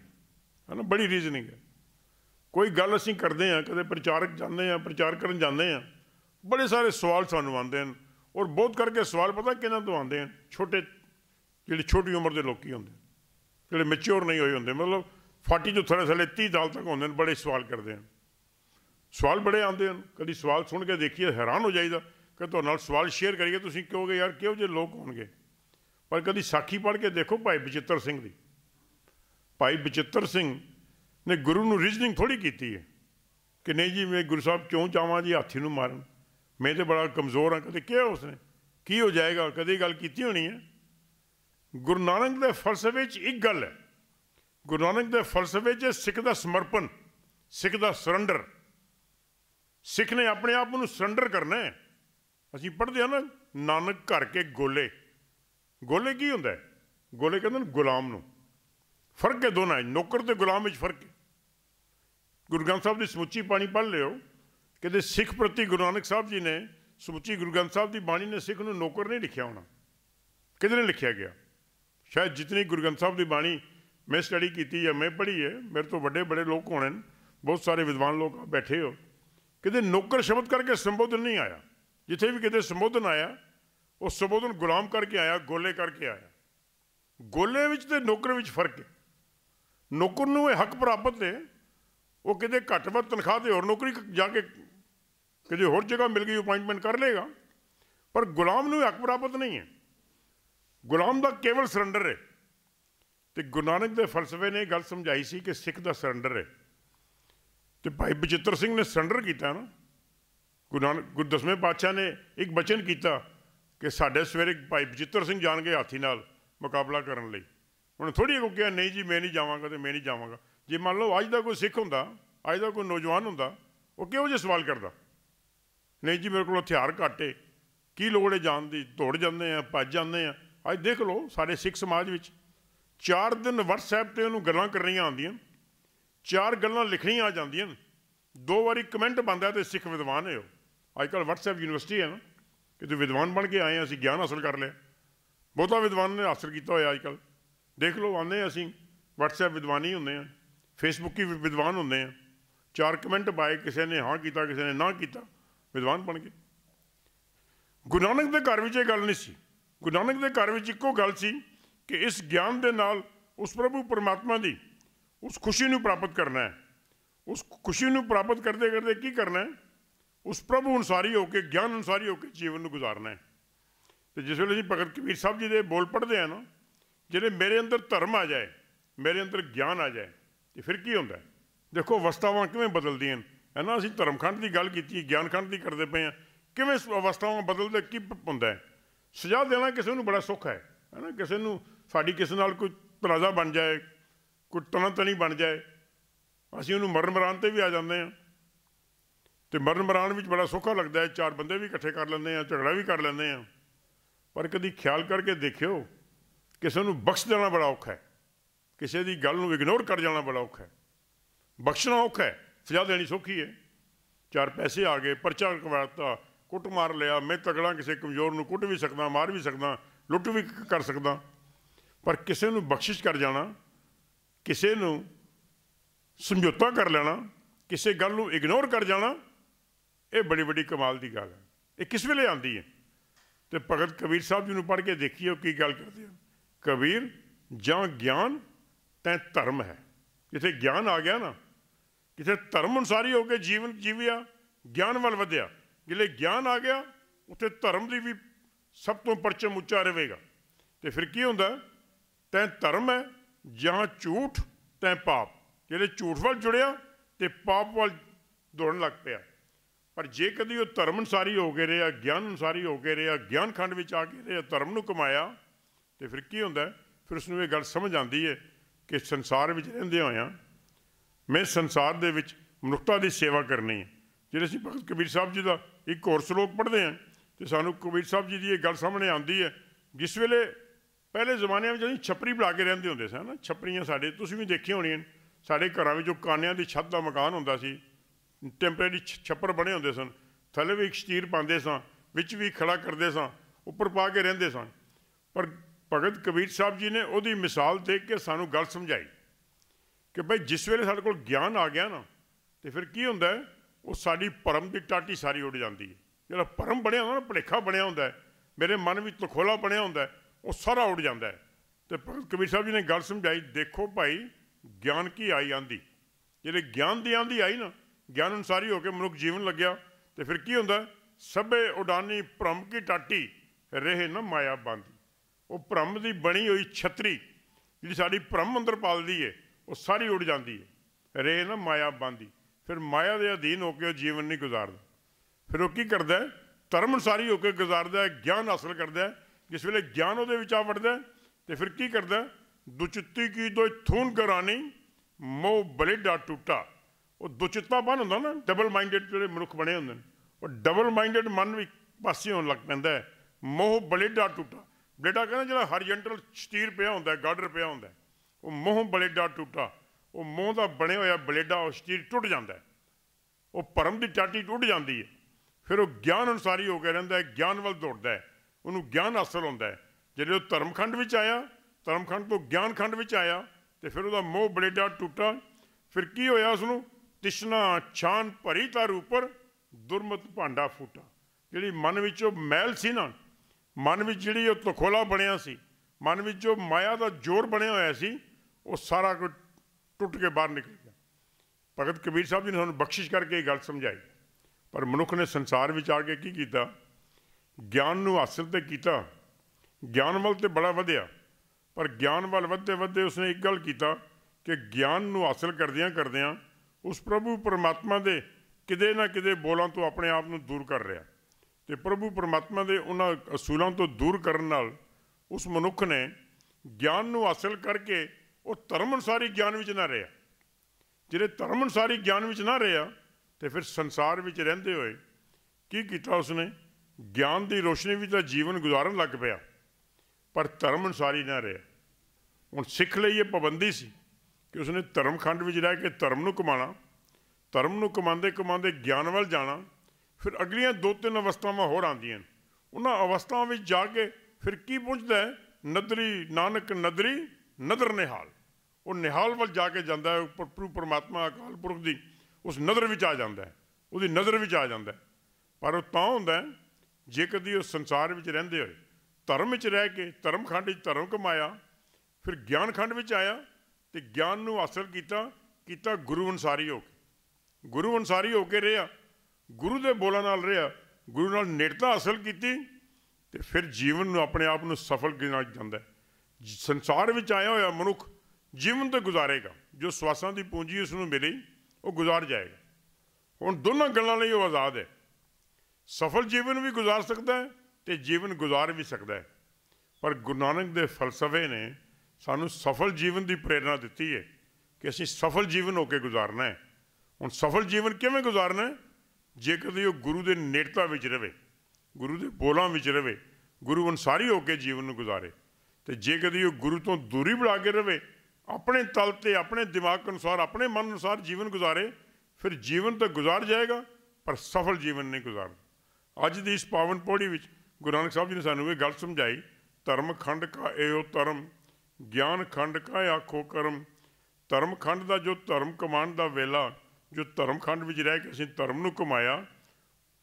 ਹੈ ਨਾ ਬੜੀ ਰੀਜ਼ਨਿੰਗ ਹੈ ਕੋਈ ਗੱਲ ਅਸੀਂ ਕਰਦੇ ਆ ਕਦੇ ਪ੍ਰਚਾਰਕ ਜਾਂਦੇ ਆ ਪ੍ਰਚਾਰ ਕਰਨ ਜਾਂਦੇ ਆ ਬੜੇ ਸਾਰੇ ਸਵਾਲ ਸਾਨੂੰ ਆਉਂਦੇ ਹਨ ਔਰ ਬਹੁਤ ਕਰਕੇ ਸਵਾਲ ਪਤਾ ਕਿਹਨਾਂ ਤੋਂ ਆਉਂਦੇ ਆ ਛੋਟੇ ਜਿਹੜੇ ਛੋਟੀ ਉਮਰ ਦੇ ਲੋਕੀ ਹੁੰਦੇ ਜਿਹੜੇ ਮੈਚੁਰ ਨਹੀਂ ਹੋਏ ਹੁੰਦੇ ਮਤਲਬ 40 ਤੋਂ ਥੋੜੇ ਥਲੇ 30 ਸਾਲ ਤੱਕ ਹੁੰਦੇ ਨੇ ਬੜੇ ਸਵਾਲ ਕਰਦੇ ਆ ਸਵਾਲ ਬੜੇ ਆਉਂਦੇ ਹਨ ਕਦੀ ਸਵਾਲ ਸੁਣ ਕੇ ਦੇਖੀਏ ਹੈਰਾਨ ਹੋ ਜਾਈਦਾ ਕਿ ਤੁਹਾਡੇ ਨਾਲ ਸਵਾਲ ਸ਼ੇਅਰ ਕਰੀਏ ਤੁਸੀਂ ਕਹੋਗੇ ਯਾਰ ਕਿਹੋ ਜਿਹੇ ਲੋਕ ਹੋਣਗੇ ਪਰ ਕਦੀ ਸਾਖੀ ਪੜ੍ਹ ਕੇ ਦੇਖੋ ਭਾਈ ਬਚਿੱਤਰ ਸਿੰਘ ਦੀ ਭਾਈ ਬਚਿੱਤਰ ਸਿੰਘ ਨੇ ਗੁਰੂ ਨੂੰ ਰੀਜਨਿੰਗ ਥੋੜੀ ਕੀਤੀ ਹੈ ਕਿ ਨਹੀਂ ਜੀ ਮੈਂ ਗੁਰੂ ਸਾਹਿਬ ਕਿਉਂ ਜਾਵਾਂ ਜੀ ਹਾਥੀ ਨੂੰ ਮਾਰਨ ਮੈਂ ਤੇ ਬੜਾ ਕਮਜ਼ੋਰ ਹਾਂ ਕਦੇ ਕਿਹਾ ਉਸਨੇ ਕੀ ਹੋ ਜਾਏਗਾ ਕਦੇ ਗੱਲ ਕੀਤੀ ਹੋਣੀ ਹੈ ਗੁਰੂ ਨਾਨਕ ਦੇ ਫਲਸਫੇ 'ਚ ਇੱਕ ਗੱਲ ਹੈ ਗੁਰੂ ਨਾਨਕ ਦੇ ਫਲਸਫੇ 'ਚ ਸਿੱਖ ਦਾ ਸਮਰਪਣ ਸਿੱਖ ਦਾ ਸਰੈਂਡਰ ਸਿੱਖ ਨੇ ਆਪਣੇ ਆਪ ਨੂੰ ਸਰੈਂਡਰ ਕਰਨਾ ਹੈ ਅਸੀਂ ਪੜ੍ਹਦੇ ਹਾਂ ਨਾ ਨਾਨਕ ਘਰ ਕੇ ਗੋਲੇ ਗੋਲੇ ਕੀ ਹੁੰਦਾ ਗੋਲੇ ਕਹਿੰਦੇ ਨੇ ਗੁਲਾਮ ਨੂੰ ਫਰਕ ਹੈ ਦੋਨਾਂ ਵਿੱਚ ਨੌਕਰ ਤੇ ਗੁਲਾਮ ਵਿੱਚ ਫਰਕ ਹੈ ਗੁਰੂ ਗ੍ਰੰਥ ਸਾਹਿਬ ਦੀ ਸਮੁੱਚੀ ਬਾਣੀ ਪੜ੍ਹ ਲਿਓ ਕਿਤੇ ਸਿੱਖ ਪ੍ਰਤੀ ਗੁਰੂ ਨਾਨਕ ਸਾਹਿਬ ਜੀ ਨੇ ਸਮੁੱਚੀ ਗੁਰੂ ਗ੍ਰੰਥ ਸਾਹਿਬ ਦੀ ਬਾਣੀ ਨੇ ਸਿੱਖ ਨੂੰ ਨੌਕਰ ਨਹੀਂ ਲਿਖਿਆ ਹੋਣਾ ਕਿਤੇ ਨੇ ਲਿਖਿਆ ਗਿਆ ਸ਼ਾਇਦ ਜਿਤਨੀ ਗੁਰੂ ਗ੍ਰੰਥ ਸਾਹਿਬ ਦੀ ਬਾਣੀ ਮੈਂ ਸਟੱਡੀ ਕੀਤੀ ਹੈ ਮੈਂ ਪੜ੍ਹੀ ਹੈ ਮੇਰੇ ਤੋਂ ਵੱਡੇ ਵੱਡੇ ਲੋਕ ਹੋਣੇ ਨੇ ਬਹੁਤ ਸਾਰੇ ਵਿਦਵਾਨ ਲੋਕ ਬੈਠੇ ਹੋ ਕਿਤੇ ਨੌਕਰ ਸ਼ਬਦ ਕਰਕੇ ਸੰਬੋਧਨ ਨਹੀਂ ਆਇਆ ਜਿੱਥੇ ਵੀ ਕਿਤੇ ਸੰਬੋਧਨ ਆਇਆ ਉਹ ਸੰਬੋਧਨ ਗੁਲਾਮ ਕਰਕੇ ਆਇਆ ਗੋਲੇ ਕਰਕੇ ਆਇਆ ਗੋਲੇ ਵਿੱਚ ਤੇ ਨੌਕਰ ਵਿੱਚ ਫਰਕ ਹੈ ਨੌਕਰ ਨੂੰ ਇਹ ਹੱਕ ਪ੍ਰਾਪਤ ਨੇ ਉਹ ਕਿਤੇ ਘੱਟ ਵੱਧ ਤਨਖਾਹ ਤੇ ਹੋਰ ਨੌਕਰੀ ਜਾ ਕੇ ਕਿਤੇ ਹੋਰ ਜਗ੍ਹਾ ਮਿਲ ਗਈ ਅਪਾਇੰਟਮੈਂਟ ਕਰ ਲੇਗਾ ਪਰ ਗੁਲਾਮ ਨੂੰ ਹੱਕ ਪ੍ਰਾਪਤ ਨਹੀਂ ਹੈ ਗੁਲਾਮ ਦਾ ਕੇਵਲ ਸਰੈਂਡਰ ਹੈ ਤੇ ਗੁਰੂ ਨਾਨਕ ਦੇ ਫਲਸਫੇ ਨੇ ਗੱਲ ਸਮਝਾਈ ਸੀ ਕਿ ਸਿੱਖ ਦਾ ਸਰੈਂਡਰ ਹੈ ਤੇ ਭਾਈ ਬਚਿੱਤਰ ਸਿੰਘ ਨੇ ਸਰੈਂਡਰ ਕੀਤਾ ਨਾ ਗੁਰੂ ਨਾਨਕ ਦਸਵੇਂ ਪਾਤਸ਼ਾਹ ਨੇ ਇੱਕ ਬਚਨ ਕੀਤਾ ਕਿ ਸਾਡੇ ਸਵੇਰੇ ਭਾਈ ਬਚਿੱਤਰ ਸਿੰਘ ਜਾਣਗੇ ਹਾਥੀ ਨਾਲ ਮੁਕਾਬਲਾ ਕਰਨ ਲਈ ਹੁਣ ਥੋੜੀ ਕੋ ਕਿਹਾ ਨਹੀਂ ਜੀ ਮੈਂ ਨਹੀਂ ਜਾਵਾਂਗਾ ਤੇ ਮੈਂ ਨਹੀਂ ਜਾਵਾਂਗਾ ਜੇ ਮੰਨ ਲਓ ਅੱਜ ਦਾ ਕੋਈ ਸਿੱਖ ਹੁੰਦਾ ਅੱਜ ਦਾ ਕੋਈ ਨੌਜਵਾਨ ਹੁੰਦਾ ਉਹ ਕਿਹੋ ਜਿਹਾ ਸਵਾਲ ਕਰਦਾ ਨਹੀਂ ਜੀ ਮੇਰੇ ਕੋਲ ਹਥਿਆਰ ਘਾਟੇ ਕੀ ਲੋੜ ਹੈ ਜਾਣ ਦੀ ਦੌੜ ਜਾਂਦੇ ਆ ਭੱਜ ਜਾਂਦੇ ਆ ਅੱਜ ਦੇਖ ਲਓ ਸਾਡੇ ਸਿੱਖ ਸਮਾਜ ਵਿੱਚ ਚਾਰ ਦਿਨ WhatsApp ਤੇ ਉਹਨੂੰ ਗੱਲਾਂ ਕਰਨੀਆਂ ਆਉਂਦੀਆਂ ਚਾਰ ਗੱਲਾਂ ਲਿਖਣੀਆਂ ਆ ਜਾਂਦੀਆਂ ਦੋ ਵਾਰੀ ਕਮੈਂਟ ਬੰਦਾ ਤੇ ਸਿੱਖ ਵਿਦਵਾਨ ਹੈ ਉਹ ਅੱਜ ਕੱਲ WhatsApp ਯੂਨੀਵਰਸਿਟੀ ਹੈ ਨਾ ਕਿ ਤੂੰ ਵਿਦਵਾਨ ਬਣ ਕੇ ਆਏ ਅਸੀਂ ਗਿਆਨ ਹਾਸਲ ਕਰ ਲਿਆ ਬਹੁਤਾ ਵਿਦਵਾਨ ਨੇ ਹਾਸਲ ਕੀਤਾ ਹੋਇਆ ਅੱਜ ਕੱਲ ਦੇਖ ਲਓ ਆਨੇ ਅਸੀਂ WhatsApp ਵਿਦਵਾਨੀ ਹੁੰਦੇ ਆ Facebook ਹੀ ਵਿਦਵਾਨ ਹੁੰਦੇ ਆ ਚਾਰ ਕਮੈਂਟ ਬਾਏ ਕਿਸੇ ਨੇ ਹਾਂ ਕੀਤਾ ਕਿਸੇ ਨੇ ਨਾ ਕੀਤਾ ਵਿਦਵਾਨ ਬਣ ਗਏ ਗੁਰੂ ਨਾਨਕ ਦੇ ਘਰ ਵਿੱਚ ਇਹ ਗੱਲ ਨਹੀਂ ਸੀ ਗੁਰੂ ਨਾਨਕ ਦੇ ਘਰ ਵਿੱਚ ਇੱਕੋ ਗੱਲ ਸੀ ਕਿ ਇਸ ਗਿਆਨ ਦੇ ਨਾਲ ਉਸ ਪ੍ਰਭੂ ਪਰਮਾਤਮਾ ਦੀ ਉਸ ਖੁਸ਼ੀ ਨੂੰ ਪ੍ਰਾਪਤ ਕਰਨਾ ਹੈ ਉਸ ਖੁਸ਼ੀ ਨੂੰ ਪ੍ਰਾਪਤ ਕਰਦੇ ਕਰਦੇ ਕੀ ਕਰਨਾ ਹੈ ਉਸ ਪ੍ਰਭੂ ਅਨੁਸਾਰੀ ਹੋ ਕੇ ਗਿਆਨ ਅਨੁਸਾਰੀ ਹੋ ਕੇ ਜੀਵਨ ਨੂੰ ਗੁਜ਼ਾਰਨਾ ਹੈ ਤੇ ਜਿਸ ਵੇਲੇ ਜੀ ਭਗਤ ਕਬੀਰ ਸਾਹਿਬ ਜੀ ਦੇ ਬੋਲ ਪੜਦੇ ਆ ਨਾ ਜਿਹੜੇ ਮੇਰੇ ਅੰਦਰ ਧਰਮ ਆ ਜਾਏ ਮੇਰੇ ਅੰਦਰ ਗਿਆਨ ਆ ਜਾਏ ਤੇ ਫਿਰ ਕੀ ਹੁੰਦਾ ਦੇਖੋ ਅਵਸਥਾਵਾਂ ਕਿਵੇਂ ਬਦਲਦੀਆਂ ਹਨ ਨਾ ਅਸੀਂ ਧਰਮਖੰਡ ਦੀ ਗੱਲ ਕੀਤੀ ਗਿਆਨਖੰਡ ਦੀ ਕਰਦੇ ਪਏ ਆ ਕਿਵੇਂ ਅਵਸਥਾਵਾਂ ਬਦਲਦੇ ਕੀ ਹੁੰਦਾ ਸਜ਼ਾ ਦੇਣਾ ਕਿਸੇ ਨੂੰ ਬੜਾ ਸੁੱਖ ਹੈ ਹੈਨਾ ਕਿਸੇ ਨੂੰ ਸਾਡੀ ਕਿਸੇ ਨਾਲ ਕੋਈ ਤਰਾਜ਼ਾ ਬਣ ਜਾਏ ਕੋਈ ਤਣੀ ਬਣ ਜਾਏ ਅਸੀਂ ਉਹਨੂੰ ਮਰਨ ਮਰਾਨ ਤੇ ਵੀ ਆ ਜਾਂਦੇ ਆ ਤੇ ਮਰਨ ਮਰਾਨ ਵਿੱਚ ਬੜਾ ਸੁੱਖਾ ਲੱਗਦਾ ਹੈ ਚਾਰ ਬੰਦੇ ਵੀ ਇਕੱਠੇ ਕਰ ਲੈਂਦੇ ਆ ਝਗੜਾ ਵੀ ਕਰ ਲੈਂਦੇ ਆ ਪਰ ਕਦੀ ਖਿਆਲ ਕਰਕੇ ਦੇਖਿਓ ਕਿਸੇ ਨੂੰ ਬਖਸ਼ ਦੇਣਾ ਬੜਾ ਔਖਾ ਹੈ ਕਿਸੇ ਦੀ ਗੱਲ ਨੂੰ ਇਗਨੋਰ ਕਰ ਜਾਣਾ ਬੜਾ ਔਖਾ ਹੈ ਬਖਸ਼ਣਾ ਔਖਾ ਹੈ ਸਜ਼ਾ ਦੇਣੀ ਸੌਖੀ ਹੈ ਚਾਰ ਪੈਸੇ ਆ ਗਏ ਪਰਚਾ ਕਵਾਤਾ ਕੁੱਟ ਮਾਰ ਲਿਆ ਮੈਂ ਤਗੜਾ ਕਿਸੇ ਕਮਜ਼ੋਰ ਨੂੰ ਕੁੱਟ ਵੀ ਸਕਦਾ ਮਾਰ ਵੀ ਸਕਦਾ ਲੁੱਟ ਵੀ ਕਰ ਸਕਦਾ ਪਰ ਕਿਸੇ ਨੂੰ ਬਖਸ਼ਿਸ਼ ਕਰ ਜਾਣਾ ਕਿਸੇ ਨੂੰ ਸਮਝੌਤਾ ਕਰ ਲੈਣਾ ਕਿਸੇ ਗੱਲ ਨੂੰ ਇਗਨੋਰ ਕਰ ਜਾਣਾ ਇਹ ਬੜੀ ਵੱਡੀ ਕਮਾਲ ਦੀ ਗੱਲ ਹੈ ਇਹ ਕਿਸ ਵੇਲੇ ਆਉਂਦੀ ਹੈ ਤੇ ਭਗਤ ਕਬੀਰ ਸਾਹਿਬ ਜੀ ਨੂੰ ਪੜ੍ਹ ਕੇ ਦੇਖੀਓ ਕੀ ਗੱਲ ਕਰਦੇ ਆ ਕਬੀਰ ਜਾਂ ਗਿਆਨ ਤੈ ਧਰਮ ਹੈ ਜਿੱਥੇ ਗਿਆਨ ਆ ਗਿਆ ਨਾ ਕਿਥੇ ਧਰਮ ਅਨੁਸਾਰੀ ਹੋ ਕੇ ਜੀਵਨ ਜੀਵਿਆ ਗਿਆਨ ਵੱਲ ਵਧਿਆ ਜਿਲੇ ਗਿਆਨ ਆ ਗਿਆ ਉੱਥੇ ਧਰਮ ਦੀ ਵੀ ਸਭ ਤੋਂ ਪਰਚਮ ਉੱਚਾ ਰਹੇਗਾ ਤੇ ਫਿਰ ਕੀ ਹੁੰਦਾ ਤੈ ਧਰਮ ਹੈ ਜਾਂ ਝੂਠ ਤੈ ਪਾਪ ਜਿਹੜੇ ਝੂਠ ਵੱਲ ਜੁੜਿਆ ਤੇ ਪਾਪ ਵੱਲ ਦੌੜਨ ਲੱਗ ਪਿਆ ਪਰ ਜੇ ਕਦੀ ਉਹ ਧਰਮ ਅਨਸਾਰੀ ਹੋ ਕੇ ਰਿਹਾ ਗਿਆਨ ਅਨਸਾਰੀ ਹੋ ਕੇ ਰਿਹਾ ਗਿਆਨ ਖੰਡ ਵਿੱਚ ਆ ਕੇ ਰਿਹਾ ਧਰਮ ਨੂੰ ਕਮਾਇਆ ਤੇ ਫਿਰ ਕੀ ਹੁੰਦਾ ਫਿਰ ਉਸ ਨੂੰ ਇਹ ਗੱਲ ਸਮਝ ਆਉਂਦੀ ਹੈ ਕਿ ਸੰਸਾਰ ਵਿੱਚ ਰਹਿੰਦੇ ਹੋਇਆ ਮੈਂ ਸੰਸਾਰ ਦੇ ਵਿੱਚ ਮਨੁੱਖਤਾ ਦੀ ਸੇਵਾ ਕਰਨੀ ਹੈ ਜਿਹੜੇ ਅਸੀਂ ਭਗਤ ਕਬੀਰ ਸਾਹਿਬ ਜੀ ਦਾ ਇੱਕ ਹੋਰ ਸ਼ਲੋਕ ਪੜ੍ਹਦੇ ਹਾਂ ਤੇ ਸਾਨੂੰ ਕਬੀਰ ਸਾਹਿਬ ਜੀ ਦੀ ਇਹ ਗੱਲ ਸਾਹਮਣੇ ਆਉਂਦੀ ਹੈ ਜਿਸ ਵੇਲੇ ਪਹਿਲੇ ਜ਼ਮਾਨਿਆਂ ਵਿੱਚ ਅਸੀਂ ਛਪਰੀ ਬਣਾ ਕੇ ਰਹਿੰਦੇ ਹੁੰਦੇ ਸਾਂ ਨਾ ਛਪਰੀਆਂ ਸਾਡੇ ਤੁਸੀਂ ਵੀ ਦੇਖੀ ਹੋਣੀਆਂ ਸਾਡੇ ਘਰਾਂ ਵਿੱਚ ਜੋ ਕਾਨਿਆਂ ਦੀ ਛੱਤ ਦਾ ਮਕਾਨ ਹੁੰਦਾ ਸੀ ਟੈਂਪਰੇਰੀ ਛੱਪਰ ਬਣੇ ਹੁੰਦੇ ਸਨ ਥੱਲੇ ਵੀ ਇੱਕ ਸ਼ਤੀਰ ਪਾਉਂਦੇ ਸਾਂ ਵਿੱਚ ਵੀ ਖੜਾ ਕਰਦੇ ਸਾਂ ਉੱਪਰ ਪਾ ਕੇ ਰਹਿੰਦੇ ਸਾਂ ਪਰ ਭਗਤ ਕਬੀਰ ਸਾਹਿਬ ਜੀ ਨੇ ਉਹਦੀ ਮਿਸਾਲ ਦੇ ਕੇ ਸਾਨੂੰ ਗੱਲ ਸਮਝਾਈ ਕਿ ਭਾਈ ਜਿਸ ਵੇਲੇ ਸਾਡੇ ਕੋਲ ਗਿਆਨ ਆ ਗਿਆ ਨਾ ਤੇ ਫਿਰ ਕੀ ਹੁੰਦਾ ਉਹ ਸਾਡੀ ਪਰਮ ਦੀ ਟਾਟੀ ਸਾਰੀ ਉੱਡ ਜਾਂਦੀ ਹੈ ਜਿਹੜਾ ਪਰਮ ਬਣਿਆ ਹੁੰਦਾ ਨਾ ਭਲੇਖਾ ਬਣਿਆ ਹੁੰਦਾ ਮੇਰੇ ਮਨ ਵਿੱਚ ਤਖੋਲਾ ਬਣਿਆ ਹੁੰਦਾ ਉਹ ਸਾਰਾ ਉੱਡ ਜਾਂਦਾ ਤੇ ਭਗਤ ਕਬੀਰ ਸਾਹਿਬ ਜੀ ਨੇ ਗੱਲ ਸਮਝਾਈ ਦੇਖੋ ਭਾਈ ਗਿਆਨ ਕੀ ਆਈ ਆਂਦੀ ਜਿਹੜੇ ਗਿਆਨ ਦੀ ਆਂਦੀ ਆਈ ਨਾ ਗਿਆਨ ਅਨੁਸਾਰੀ ਹੋ ਕੇ ਮਨੁੱਖ ਜੀਵਨ ਲੱਗਿਆ ਤੇ ਫਿਰ ਕੀ ਹੁੰਦਾ ਸਭੇ ਉਡਾਨੀ ਭ੍ਰਮ ਕੀ ਟਾਟੀ ਰਹੇ ਨਾ ਮਾਇਆ ਬੰਦ ਉਹ ਭ੍ਰਮ ਦੀ ਬਣੀ ਹੋਈ ਛਤਰੀ ਜਿਹੜੀ ਸਾਡੀ ਭ੍ਰਮ ਅੰਦਰ ਪਾਲਦੀ ਏ ਉਹ ਸਾਰੀ ਉੱਡ ਜਾਂਦੀ ਏ ਰੇ ਨਾ ਮਾਇਆ ਬੰਦੀ ਫਿਰ ਮਾਇਆ ਦੇ ਅਧੀਨ ਹੋ ਕੇ ਉਹ ਜੀਵਨ ਨਹੀਂ ਗੁਜ਼ਾਰਦਾ ਫਿਰ ਉਹ ਕੀ ਕਰਦਾ ਧਰਮ ਅਨਸਾਰੀ ਹੋ ਕੇ ਗੁਜ਼ਾਰਦਾ ਹੈ ਗਿਆਨ ਹਾਸਲ ਕਰਦਾ ਹੈ ਜਿਸ ਵੇਲੇ ਗਿਆਨ ਉਹਦੇ ਵਿੱਚ ਆ ਵੜਦਾ ਤੇ ਫਿਰ ਕੀ ਕਰਦਾ ਦੁਚਿੱਤੀ ਕੀ ਦੋ ਥੂਨ ਕਰਾਨੀ ਮੋਹ ਬਲੇਡਾ ਟੁੱਟਾ ਉਹ ਦੁਚਿੱਤਾ ਬਣ ਹੁੰਦਾ ਨਾ ਡਬਲ ਮਾਈਂਡਡ ਜਿਹੜੇ ਮਨੁੱਖ ਬਣੇ ਹੁੰਦੇ ਨੇ ਉਹ ਡਬਲ ਮਾਈਂਡਡ ਮਨ ਵੀ ਪਾਸੇ ਹੋਣ ਲੱਗ ਪੈਂਦਾ ਮੋਹ ਬਲੇਡਾ ਟੁੱਟਾ ਬਲੇਡਾ ਕਹਿੰਦਾ ਜਿਹੜਾ ਹੌਰੀਜ਼ੋਂਟਲ ਸਟੀਰ ਪਿਆ ਹੁੰਦਾ ਗਾਡਰ ਪਿਆ ਹੁੰਦਾ ਉਹ ਮੂੰਹ ਬਲੇਡਾ ਟੁੱਟਾ ਉਹ ਮੂੰਹ ਦਾ ਬਣਿਆ ਹੋਇਆ ਬਲੇਡਾ ਉਹ ਸਟੀਰ ਟੁੱਟ ਜਾਂਦਾ ਉਹ ਪਰਮ ਦੀ ਚਾਟੀ ਟੁੱਟ ਜਾਂਦੀ ਹੈ ਫਿਰ ਉਹ ਗਿਆਨ ਅਨੁਸਾਰੀ ਹੋ ਕੇ ਰਹਿੰਦਾ ਹੈ ਗਿਆਨ ਵੱਲ ਦੌੜਦਾ ਹੈ ਉਹਨੂੰ ਗਿਆਨ ਅਸਲ ਹੁੰਦਾ ਹੈ ਉਹ ਧਰਮਖੰਡ ਵਿੱਚ ਆਇਆ ਧਰਮਖੰਡ ਤੋਂ ਗਿਆਨਖੰਡ ਵਿੱਚ ਆਇਆ ਤੇ ਫਿਰ ਉਹਦਾ ਮੋਹ ਬਲੇਡਾ ਟੁੱਟਾ ਫਿਰ ਕੀ ਹੋਇਆ ਉਸ ਨੂੰ ਤਿਸ਼ਨਾ ਛਾਨ ਭਰੀ ਤਾਰ ਉੱਪਰ ਦੁਰਮਤ ਭਾਂਡਾ ਫੂਟਾ ਜਿਹੜੀ ਮਨ ਵਿੱਚੋਂ ਮੈਲ ਸੀ ਨਾ ਮਨ ਵਿੱਚ ਜਿਹੜੀ ਉਹ ਤਖੋਲਾ ਬਣਿਆ ਸੀ ਮਨ ਵਿੱਚ ਜੋ ਮਾਇਆ ਦਾ ਜ਼ੋਰ ਬਣਿਆ ਹੋਇਆ ਸੀ ਉਹ ਸਾਰਾ ਕੁਝ ਟੁੱਟ ਕੇ ਬਾਹਰ ਨਿਕਲ ਗਿਆ ਭਗਤ ਕਬੀਰ ਸਾਹਿਬ ਜੀ ਨੇ ਸਾਨੂੰ ਬਖਸ਼ਿਸ਼ ਕਰਕੇ ਇਹ ਗੱਲ ਸਮਝਾਈ ਪਰ ਮਨੁੱਖ ਨੇ ਸੰਸਾਰ ਵਿੱਚ ਆ ਕੇ ਕੀ ਕੀਤਾ ਗਿਆਨ ਨੂੰ ਹਾਸਲ ਤੇ ਕੀਤਾ ਗਿਆਨ ਵੱਲ ਤੇ ਬੜਾ ਵਧਿਆ ਪਰ ਗਿਆਨ ਵੱਲ ਵੱਧੇ ਵੱਧੇ ਉਸਨੇ ਇੱਕ ਗੱਲ ਕੀਤਾ ਕਿ ਗਿਆਨ ਨੂੰ ਹਾਸਲ ਕਰਦਿਆਂ ਕਰਦਿਆਂ ਉਸ ਪ੍ਰਭੂ ਪਰਮਾਤਮਾ ਦੇ ਕਿਤੇ ਨਾ ਕਿਤੇ ਬੋਲਾਂ ਤੋਂ ਆਪਣੇ ਆਪ ਨੂੰ ਦੂਰ ਕਰ ਰਿਹਾ ਤੇ ਪ੍ਰਭੂ ਪਰਮਾਤਮਾ ਦੇ ਉਹਨਾਂ ਅਸੂਲਾਂ ਤੋਂ ਦੂਰ ਕਰਨ ਨਾਲ ਉਸ ਮਨੁੱਖ ਨੇ ਗਿਆਨ ਨੂੰ ਹਾਸਲ ਕਰਕੇ ਉਹ ਧਰਮ ਅਨੁਸਾਰੀ ਗਿਆਨ ਵਿੱਚ ਨਾ ਰਿਹਾ ਜਿਹੜੇ ਧਰਮ ਅਨੁਸਾਰੀ ਗਿਆਨ ਵਿੱਚ ਨਾ ਰਿਹਾ ਤੇ ਫਿਰ ਸੰਸਾਰ ਵਿੱਚ ਰਹਿੰਦੇ ਹੋਏ ਕੀ ਕੀਤਾ ਉਸਨੇ ਗਿਆਨ ਦੀ ਰੋਸ਼ਨੀ ਵਿੱਚ ਤਾਂ ਜੀਵਨ ਗੁਜ਼ਾਰਨ ਲੱਗ ਪਿਆ ਪਰ ਧਰਮ ਅਨੁਸਾਰੀ ਨਾ ਰਿਹਾ ਹੁਣ ਸਿੱਖ ਲਈ ਇਹ ਪਾਬੰਦੀ ਸੀ ਕਿ ਉਸਨੇ ਧਰਮ ਖੰਡ ਵਿੱਚ ਰਹਿ ਕੇ ਧਰਮ ਨੂੰ ਕਮਾਣਾ ਧਰਮ ਨੂੰ ਕਮਾਉਂਦੇ ਕਮਾਉਂਦੇ ਗਿਆਨ ਵੱਲ ਜਾਣਾ ਫਿਰ ਅਗਲੀਆਂ ਦੋ ਤਿੰਨ ਅਵਸਥਾਵਾਂ ਹੋਰ ਆਉਂਦੀਆਂ ਉਹਨਾਂ ਅਵਸਥਾਵਾਂ ਵਿੱਚ ਜਾ ਕੇ ਫਿਰ ਕੀ ਪੁੱਛਦਾ ਨਦਰੀ ਨਾਨਕ ਨਦਰੀ ਨਦਰ ਨਿਹਾਲ ਉਹ ਨਿਹਾਲ ਵੱਲ ਜਾ ਕੇ ਜਾਂਦਾ ਹੈ ਉੱਪਰ ਪ੍ਰਭੂ ਪਰਮਾਤਮਾ ਅਕਾਲ ਪੁਰਖ ਦੀ ਉਸ ਨਦਰ ਵਿੱਚ ਆ ਜਾਂਦਾ ਹੈ ਉਹਦੀ ਨਦਰ ਵਿੱਚ ਆ ਜਾਂਦਾ ਪਰ ਉਹ ਤਾਂ ਹੁੰਦਾ ਜੇ ਕਦੀ ਉਹ ਸੰਸਾਰ ਵਿੱਚ ਰਹਿੰਦੇ ਹੋਏ ਧਰਮ ਵਿੱਚ ਰਹਿ ਕੇ ਧਰਮ ਖੰਡ ਵਿੱਚ ਧਰਮ ਕਮਾਇਆ ਫਿਰ ਗਿਆਨ ਖੰਡ ਵਿੱਚ ਆਇਆ ਤੇ ਗਿਆਨ ਨੂੰ ਹਾਸਲ ਕੀਤਾ ਕੀਤਾ ਗੁਰੂ ਅਨਸਾਰੀ ਹੋ ਕੇ ਗੁਰੂ ਅਨਸਾਰੀ ਹੋ ਕੇ ਰਿਹਾ ਗੁਰੂ ਦੇ ਬੋਲਾਂ ਨਾਲ ਰਿਹਾ ਗੁਰੂ ਨਾਲ ਨੇੜਤਾ ਹਾਸਲ ਕੀਤੀ ਤੇ ਫਿਰ ਜੀਵਨ ਨੂੰ ਆਪਣੇ ਆਪ ਨੂੰ ਸਫਲ ਗਿਣਾ ਜਾਂਦਾ ਸੰਸਾਰ ਵਿੱਚ ਆਇਆ ਹੋਇਆ ਮਨੁੱਖ ਜੀਵਨ ਤੇ ਗੁਜ਼ਾਰੇਗਾ ਜੋ ਸਵਾਸਾਂ ਦੀ ਪੂੰਜੀ ਉਸ ਨੂੰ ਮਿਲੀ ਉਹ ਗੁਜ਼ਾਰ ਜਾਏਗਾ ਹੁਣ ਦੋਨਾਂ ਗੱਲਾਂ ਲਈ ਉਹ ਆਜ਼ਾਦ ਹੈ ਸਫਲ ਜੀਵਨ ਵੀ ਗੁਜ਼ਾਰ ਸਕਦਾ ਹੈ ਤੇ ਜੀਵਨ ਗੁਜ਼ਾਰ ਵੀ ਸਕਦਾ ਹੈ ਪਰ ਗੁਰੂ ਨਾਨਕ ਦੇ ਫਲਸਫੇ ਨੇ ਸਾਨੂੰ ਸਫਲ ਜੀਵਨ ਦੀ ਪ੍ਰੇਰਣਾ ਦਿੱਤੀ ਹੈ ਕਿ ਅਸੀਂ ਸਫਲ ਜੀਵਨ ਹੋ ਕੇ ਗੁਜ਼ਾਰਨਾ ਹੈ ਹੁਣ ਸਫਲ ਜੀਵਨ ਕਿਵੇਂ ਗੁਜ਼ਾਰਨਾ ਹੈ ਜੇਕਰ ਉਹ ਗੁਰੂ ਦੇ ਨੇੜਤਾ ਵਿੱਚ ਰਵੇ ਗੁਰੂ ਦੇ ਬੋਲਾਂ ਵਿੱਚ ਰਵੇ ਗੁਰੂ ਅਨਸਾਰੀ ਹੋ ਕੇ ਜੀਵਨ ਨੂੰ ਗੁਜ਼ਾਰੇ ਤੇ ਜੇ ਕਦੀ ਉਹ ਗੁਰੂ ਤੋਂ ਦੂਰੀ ਬਣਾ ਕੇ ਰਵੇ ਆਪਣੇ ਤਲ ਤੇ ਆਪਣੇ ਦਿਮਾਗ ਅਨੁਸਾਰ ਆਪਣੇ ਮਨ ਅਨੁਸਾਰ ਜੀਵਨ ਗੁਜ਼ਾਰੇ ਫਿਰ ਜੀਵਨ ਤਾਂ ਗੁਜ਼ਾਰ ਜਾਏਗਾ ਪਰ ਸਫਲ ਜੀਵਨ ਨਹੀਂ ਗੁਜ਼ਾਰਦਾ ਅੱਜ ਦੀ ਇਸ ਪਾਵਨ ਪੌੜੀ ਵਿੱਚ ਗੁਰੂ ਨਾਨਕ ਸਾਹਿਬ ਜੀ ਨੇ ਸਾਨੂੰ ਇਹ ਗੱਲ ਸਮਝਾਈ ਧਰਮ ਖੰਡ ਕਾ ਇਹੋ ਧਰਮ ਗਿਆਨ ਖੰਡ ਕਾ ਆਖੋ ਕਰਮ ਧਰਮ ਖੰਡ ਦਾ ਜੋ ਧਰਮ ਕਮਾਣ ਦਾ ਵੇਲਾ ਜੋ ਧਰਮ ਖੰਡ ਵਿੱਚ ਰਹਿ ਕੇ ਅਸੀਂ ਧਰਮ ਨੂੰ ਕਮਾਇਆ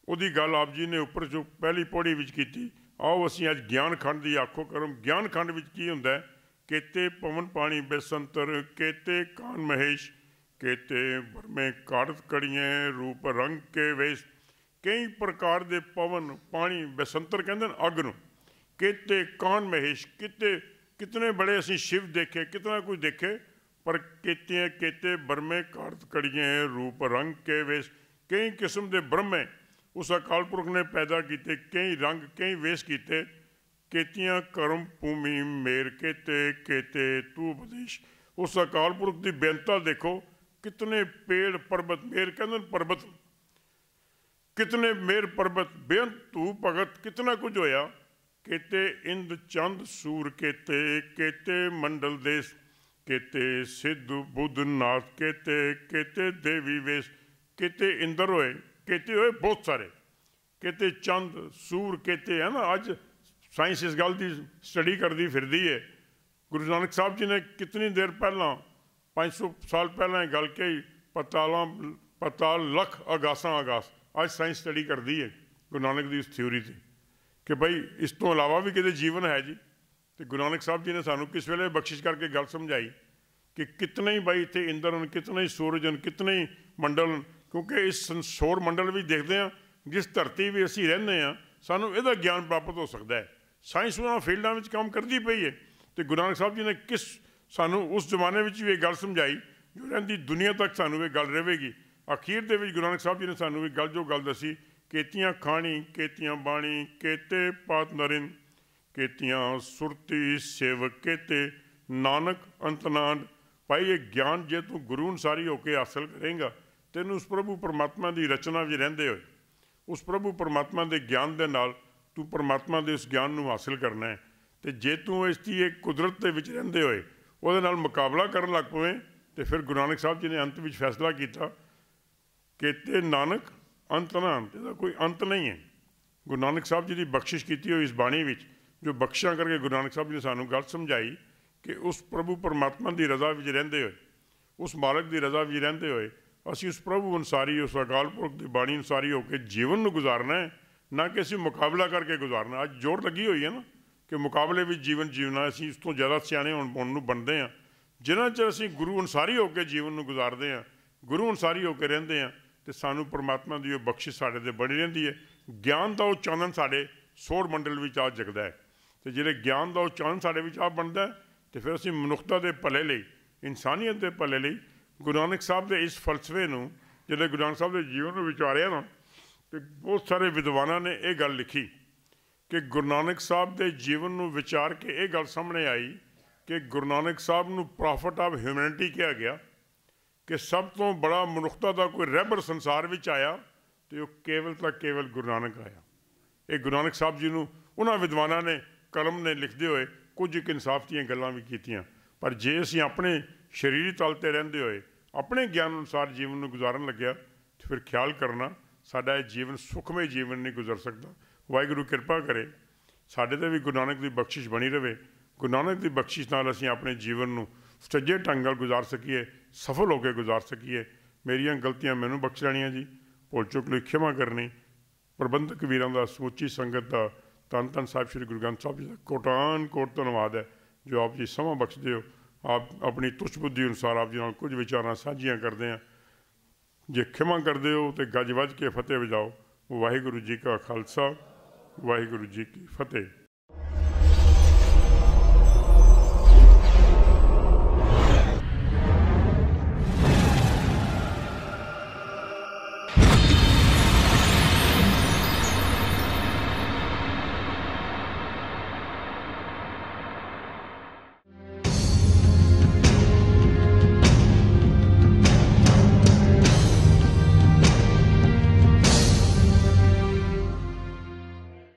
ਉਹਦੀ ਗੱਲ ਆਪ ਜੀ ਨੇ ਉੱਪਰ ਜੋ ਪਹਿਲੀ ਪੌੜੀ ਵਿੱਚ ਕੀਤੀ ਆਓ ਅਸੀਂ ਅੱਜ ਗਿਆਨ ਖੰਡ ਦੀ ਆਖੋ ਕਰਮ ਗਿਆਨ ਖੰਡ ਵਿੱਚ ਕੀ ਹੁੰਦਾ ਹੈ ਕੇਤੇ ਪਵਨ ਪਾਣੀ ਬਿਸੰਤਰ ਕੇਤੇ ਕਾਨ ਮਹੇਸ਼ ਕੇਤੇ ਵਰਮੇ ਕਾੜਤ ਕੜੀਆਂ ਰੂਪ ਰੰਗ ਕੇ ਵੇਸ ਕਈ ਪ੍ਰਕਾਰ ਦੇ ਪਵਨ ਪਾਣੀ ਬਿਸੰਤਰ ਕਹਿੰਦੇ ਨੇ ਅੱਗ ਨੂੰ ਕੇਤੇ ਕਾਨ ਮਹੇਸ਼ ਕਿਤੇ ਕਿਤਨੇ ਬੜੇ ਅਸੀਂ ਸ਼ਿਵ ਦੇਖੇ ਕਿਤਨਾ ਕੁਝ ਦੇਖੇ ਪਰ ਕੀਤੇ ਕੀਤੇ ਬਰਮੇ ਕਾਰਤ ਕੜੀਆਂ ਰੂਪ ਰੰਗ ਕੇ ਵੇਸ ਕਈ ਕਿਸਮ ਦੇ ਬ੍ਰਹਮੇ ਉਸ ਅਕਾਲ ਪੁਰਖ ਨੇ ਪੈਦਾ ਕੀਤੇ ਕਈ ਰੰਗ ਕਈ ਵੇਸ ਕੀਤੇ ਕੀਤੀਆਂ ਕਰਮ ਭੂਮੀ ਮੇਰ ਕੇਤੇ ਕੇਤੇ ਤੂ ਉਪਦੇਸ਼ ਉਸ ਅਕਾਲ ਪੁਰਖ ਦੀ ਬੇਨਤਾ ਦੇਖੋ ਕਿਤਨੇ ਪੇੜ ਪਰਬਤ ਮੇਰ ਕਹਿੰਦੇ ਪਰਬਤ ਕਿਤਨੇ ਮੇਰ ਪਰਬਤ ਬੇਅੰਤ ਤੂ ਭਗਤ ਕਿਤਨਾ ਕੁਝ ਹੋਇਆ ਕੇਤੇ ਇੰਦ ਚੰਦ ਸੂਰ ਕੇਤੇ ਕੇਤੇ ਮੰਡਲ ਦੇਸ਼ ਕਿਤੇ ਸਿੱਧ ਬੁੱਧ ਨਾਥ ਕਿਤੇ ਕਿਤੇ ਦੇਵੀ ਵੇਸ ਕਿਤੇ ਇੰਦਰ ਹੋਏ ਕਿਤੇ ਹੋਏ ਬਹੁਤ ਸਾਰੇ ਕਿਤੇ ਚੰਦ ਸੂਰ ਕਿਤੇ ਹੈ ਨਾ ਅੱਜ ਸਾਇੰਸ ਇਸ ਗੱਲ ਦੀ ਸਟੱਡੀ ਕਰਦੀ ਫਿਰਦੀ ਹੈ ਗੁਰੂ ਨਾਨਕ ਸਾਹਿਬ ਜੀ ਨੇ ਕਿੰਨੀ ਦੇਰ ਪਹਿਲਾਂ 500 ਸਾਲ ਪਹਿਲਾਂ ਇਹ ਗੱਲ ਕਹੀ ਪਤਾਲਾਂ ਪਤਾਲ ਲੱਖ ਅਗਾਸਾਂ ਅਗਾਸ ਅੱਜ ਸਾਇੰਸ ਸਟੱਡੀ ਕਰਦੀ ਹੈ ਗੁਰੂ ਨਾਨਕ ਦੀ ਇਸ ਥਿਉਰੀ ਤੇ ਕਿ ਭਾਈ ਇਸ ਤੋਂ ਇਲਾਵਾ ਵੀ ਕਿਤੇ ਜੀਵਨ ਹੈ ਜੀ ਤੇ ਗੁਰੂ ਨਾਨਕ ਸਾਹਿਬ ਜੀ ਨੇ ਸਾਨੂੰ ਕਿਸ ਵੇਲੇ ਬਖਸ਼ਿਸ਼ ਕਰਕੇ ਗੱਲ ਸਮਝਾਈ ਕਿ ਕਿਤਨੇ ਹੀ ਬਾਈ ਇੰਦਰ ਹਨ ਕਿਤਨੇ ਹੀ ਸੂਰਜਨ ਕਿਤਨੇ ਹੀ ਮੰਡਲ ਕਿਉਂਕਿ ਇਸ ਸੌਰ ਮੰਡਲ ਵੀ ਦੇਖਦੇ ਆ ਜਿਸ ਧਰਤੀ ਵੀ ਅਸੀਂ ਰਹਿੰਦੇ ਆ ਸਾਨੂੰ ਇਹਦਾ ਗਿਆਨ ਪ੍ਰਾਪਤ ਹੋ ਸਕਦਾ ਹੈ ਸਾਇੰਸ ਉਹਨਾਂ ਫੀਲਡਾਂ ਵਿੱਚ ਕੰਮ ਕਰਦੀ ਪਈ ਹੈ ਤੇ ਗੁਰੂ ਨਾਨਕ ਸਾਹਿਬ ਜੀ ਨੇ ਕਿਸ ਸਾਨੂੰ ਉਸ ਜ਼ਮਾਨੇ ਵਿੱਚ ਵੀ ਇਹ ਗੱਲ ਸਮਝਾਈ ਜੋ ਰਹਿੰਦੀ ਦੁਨੀਆ ਤੱਕ ਸਾਨੂੰ ਇਹ ਗੱਲ ਰਹੇਗੀ ਅਖੀਰ ਦੇ ਵਿੱਚ ਗੁਰੂ ਨਾਨਕ ਸਾਹਿਬ ਜੀ ਨੇ ਸਾਨੂੰ ਇਹ ਗੱਲ ਜੋ ਗੱਲ ਦੱਸੀ ਕੇਤੀਆਂ ਖਾਣੀ ਕੇਤੀਆਂ ਬਾਣੀ ਕੇਤੇ ਪਾਤ ਨਰਿੰਦ ਕੀਤੀਆਂ ਸੁਰਤੀ ਸੇਵਕੇ ਤੇ ਨਾਨਕ ਅੰਤਨਾਦ ਭਾਈ ਇਹ ਗਿਆਨ ਜੇ ਤੂੰ ਗੁਰੂ ਅਨਸਾਰੀ ਹੋ ਕੇ ਹਾਸਲ ਕਰੇਂਗਾ ਤੈਨੂੰ ਉਸ ਪ੍ਰਭੂ ਪਰਮਾਤਮਾ ਦੀ ਰਚਨਾ ਵਿੱਚ ਰਹਿੰਦੇ ਹੋਏ ਉਸ ਪ੍ਰਭੂ ਪਰਮਾਤਮਾ ਦੇ ਗਿਆਨ ਦੇ ਨਾਲ ਤੂੰ ਪਰਮਾਤਮਾ ਦੇ ਉਸ ਗਿਆਨ ਨੂੰ ਹਾਸਲ ਕਰਨਾ ਹੈ ਤੇ ਜੇ ਤੂੰ ਇਸ ਦੀ ਇੱਕ ਕੁਦਰਤ ਦੇ ਵਿੱਚ ਰਹਿੰਦੇ ਹੋਏ ਉਹਦੇ ਨਾਲ ਮੁਕਾਬਲਾ ਕਰਨ ਲੱਗ ਪਵੇਂ ਤੇ ਫਿਰ ਗੁਰੂ ਨਾਨਕ ਸਾਹਿਬ ਜੀ ਨੇ ਅੰਤ ਵਿੱਚ ਫੈਸਲਾ ਕੀਤਾ ਕਿ ਤੇ ਨਾਨਕ ਅੰਤ ਨਾ ਅੰਤ ਦਾ ਕੋਈ ਅੰਤ ਨਹੀਂ ਹੈ ਗੁਰੂ ਨਾਨਕ ਸਾਹਿਬ ਜੀ ਦੀ ਬਖਸ਼ਿਸ਼ ਕੀਤੀ ਹੋਈ ਇਸ ਬਾਣੀ ਵਿੱਚ ਜੋ ਬਖਸ਼ਾ ਕਰਕੇ ਗੁਰੂ ਨਾਨਕ ਸਾਹਿਬ ਜੀ ਨੇ ਸਾਨੂੰ ਗੱਲ ਸਮਝਾਈ ਕਿ ਉਸ ਪ੍ਰਭੂ ਪਰਮਾਤਮਾ ਦੀ ਰਜ਼ਾ ਵਿੱਚ ਰਹਿੰਦੇ ਹੋਏ ਉਸ ਮਾਲਕ ਦੀ ਰਜ਼ਾ ਵਿੱਚ ਰਹਿੰਦੇ ਹੋਏ ਅਸੀਂ ਉਸ ਪ੍ਰਭੂ ਅਨਸਾਰੀ ਉਸ ਅਕਾਲ ਪੁਰਖ ਦੀ ਬਾਣੀ ਅਨਸਾਰੀ ਹੋ ਕੇ ਜੀਵਨ ਨੂੰ ਗੁਜ਼ਾਰਨਾ ਹੈ ਨਾ ਕਿ ਅਸੀਂ ਮੁਕਾਬਲਾ ਕਰਕੇ ਗੁਜ਼ਾਰਨਾ ਅੱਜ ਜ਼ੋਰ ਲੱਗੀ ਹੋਈ ਹੈ ਨਾ ਕਿ ਮੁਕਾਬਲੇ ਵਿੱਚ ਜੀਵਨ ਜੀਵਣਾ ਅਸੀਂ ਇਸ ਤੋਂ ਜ਼ਿਆਦਾ ਸਿਆਣੇ ਹੋਣ ਪਾਉਣ ਨੂੰ ਬਣਦੇ ਆ ਜਿਨ੍ਹਾਂ ਚਿਰ ਅਸੀਂ ਗੁਰੂ ਅਨਸਾਰੀ ਹੋ ਕੇ ਜੀਵਨ ਨੂੰ ਗੁਜ਼ਾਰਦੇ ਆ ਗੁਰੂ ਅਨਸਾਰੀ ਹੋ ਕੇ ਰਹਿੰਦੇ ਆ ਤੇ ਸਾਨੂੰ ਪਰਮਾਤਮਾ ਦੀ ਉਹ ਬਖਸ਼ਿਸ਼ ਸਾਡੇ ਤੇ ਬਣੀ ਰਹਿੰਦੀ ਹੈ ਗਿਆਨ ਦਾ ਉਹ ਚਾਨਣ ਸਾਡੇ ਸੋਰ ਮੰਡਲ ਵਿੱਚ ਆ ਜਗਦਾ ਹੈ ਤੇ ਜਿਹੜੇ ਗਿਆਨ ਦਾ ਉਚਾਰਨ ਸਾਡੇ ਵਿੱਚ ਆ ਬਣਦਾ ਤੇ ਫਿਰ ਅਸੀਂ ਮਨੁੱਖਤਾ ਦੇ ਭਲੇ ਲਈ ਇਨਸਾਨੀਅਤ ਦੇ ਭਲੇ ਲਈ ਗੁਰੂ ਨਾਨਕ ਸਾਹਿਬ ਦੇ ਇਸ ਫਲਸਫੇ ਨੂੰ ਜਿਹੜੇ ਗੁਰੂ ਨਾਨਕ ਸਾਹਿਬ ਦੇ ਜੀਵਨ ਨੂੰ ਵਿਚਾਰਿਆ ਨਾ ਤੇ ਬਹੁਤ ਸਾਰੇ ਵਿਦਵਾਨਾਂ ਨੇ ਇਹ ਗੱਲ ਲਿਖੀ ਕਿ ਗੁਰੂ ਨਾਨਕ ਸਾਹਿਬ ਦੇ ਜੀਵਨ ਨੂੰ ਵਿਚਾਰ ਕੇ ਇਹ ਗੱਲ ਸਾਹਮਣੇ ਆਈ ਕਿ ਗੁਰੂ ਨਾਨਕ ਸਾਹਿਬ ਨੂੰ ਪ੍ਰੋਫਟ ਆਫ ਹਿਊਮੈਨਿਟੀ ਕਿਹਾ ਗਿਆ ਕਿ ਸਭ ਤੋਂ ਬੜਾ ਮਨੁੱਖਤਾ ਦਾ ਕੋਈ ਰਹਿਬਰ ਸੰਸਾਰ ਵਿੱਚ ਆਇਆ ਤੇ ਉਹ ਕੇਵਲ ਤਾਂ ਕੇਵਲ ਗੁਰੂ ਨਾਨਕ ਆਇਆ ਇਹ ਗੁਰੂ ਨਾਨਕ ਸਾਹਿਬ ਜੀ ਨੂੰ ਉਹਨਾਂ ਵਿਦਵਾਨਾਂ ਨੇ ਕਲਮ ਨੇ ਲਿਖਦੇ ਹੋਏ ਕੁਝ ਇੱਕ ਇਨਸਾਫ ਦੀਆਂ ਗੱਲਾਂ ਵੀ ਕੀਤੀਆਂ ਪਰ ਜੇ ਅਸੀਂ ਆਪਣੇ ਸਰੀਰੀ ਤਲ ਤੇ ਰਹਿੰਦੇ ਹੋਏ ਆਪਣੇ ਗਿਆਨ ਅਨੁਸਾਰ ਜੀਵਨ ਨੂੰ ਗੁਜ਼ਾਰਨ ਲੱਗਿਆ ਤੇ ਫਿਰ ਖਿਆਲ ਕਰਨਾ ਸਾਡਾ ਇਹ ਜੀਵਨ ਸੁਖਮਈ ਜੀਵਨ ਨਹੀਂ ਗੁਜ਼ਰ ਸਕਦਾ ਵਾਹਿਗੁਰੂ ਕਿਰਪਾ ਕਰੇ ਸਾਡੇ ਤੇ ਵੀ ਗੁਰੂ ਨਾਨਕ ਦੀ ਬਖਸ਼ਿਸ਼ ਬਣੀ ਰਵੇ ਗੁਰੂ ਨਾਨਕ ਦੀ ਬਖਸ਼ਿਸ਼ ਨਾਲ ਅਸੀਂ ਆਪਣੇ ਜੀਵਨ ਨੂੰ ਸੱਜੇ ਢੰਗ ਨਾਲ ਗੁਜ਼ਾਰ ਸਕੀਏ ਸਫਲ ਹੋ ਕੇ ਗੁਜ਼ਾਰ ਸਕੀਏ ਮੇਰੀਆਂ ਗਲਤੀਆਂ ਮੈਨੂੰ ਬਖਸ਼ ਲੈਣੀਆਂ ਜੀ ਭੁੱਲ ਚੁੱਕ ਲਈ ਖਿਮਾ ਕਰਨੀ ਪ੍ਰਬੰਧਕ ਵੀਰਾਂ ਦਾ ਸੋਚੀ ਸੰਗਤ ਦਾ ਤਨ ਤਨ ਸਾਹਿਬ ਸ੍ਰੀ ਗੁਰੂ ਗ੍ਰੰਥ ਸਾਹਿਬ ਜੀ ਦਾ ਕੋਟਾਨ ਕੋਟ ਧੰਨਵਾਦ ਹੈ ਜੋ ਆਪ ਜੀ ਸਮਾਂ ਬਖਸ਼ਦੇ ਹੋ ਆਪ ਆਪਣੀ ਤੁਸ਼ ਬੁੱਧੀ ਅਨੁਸਾਰ ਆਪ ਜੀ ਨਾਲ ਕੁਝ ਵਿਚਾਰਾਂ ਸਾਂਝੀਆਂ ਕਰਦੇ ਆ ਜੇ ਖਿਮਾ ਕਰਦੇ ਹੋ ਤੇ ਗੱਜ ਵੱਜ ਕੇ ਫਤਿਹ ਵਜਾਓ ਵਾਹਿਗੁਰੂ ਜੀ ਕਾ ਖਾਲਸਾ ਵਾਹਿਗੁਰੂ ਜੀ ਕੀ ਫਤਿਹ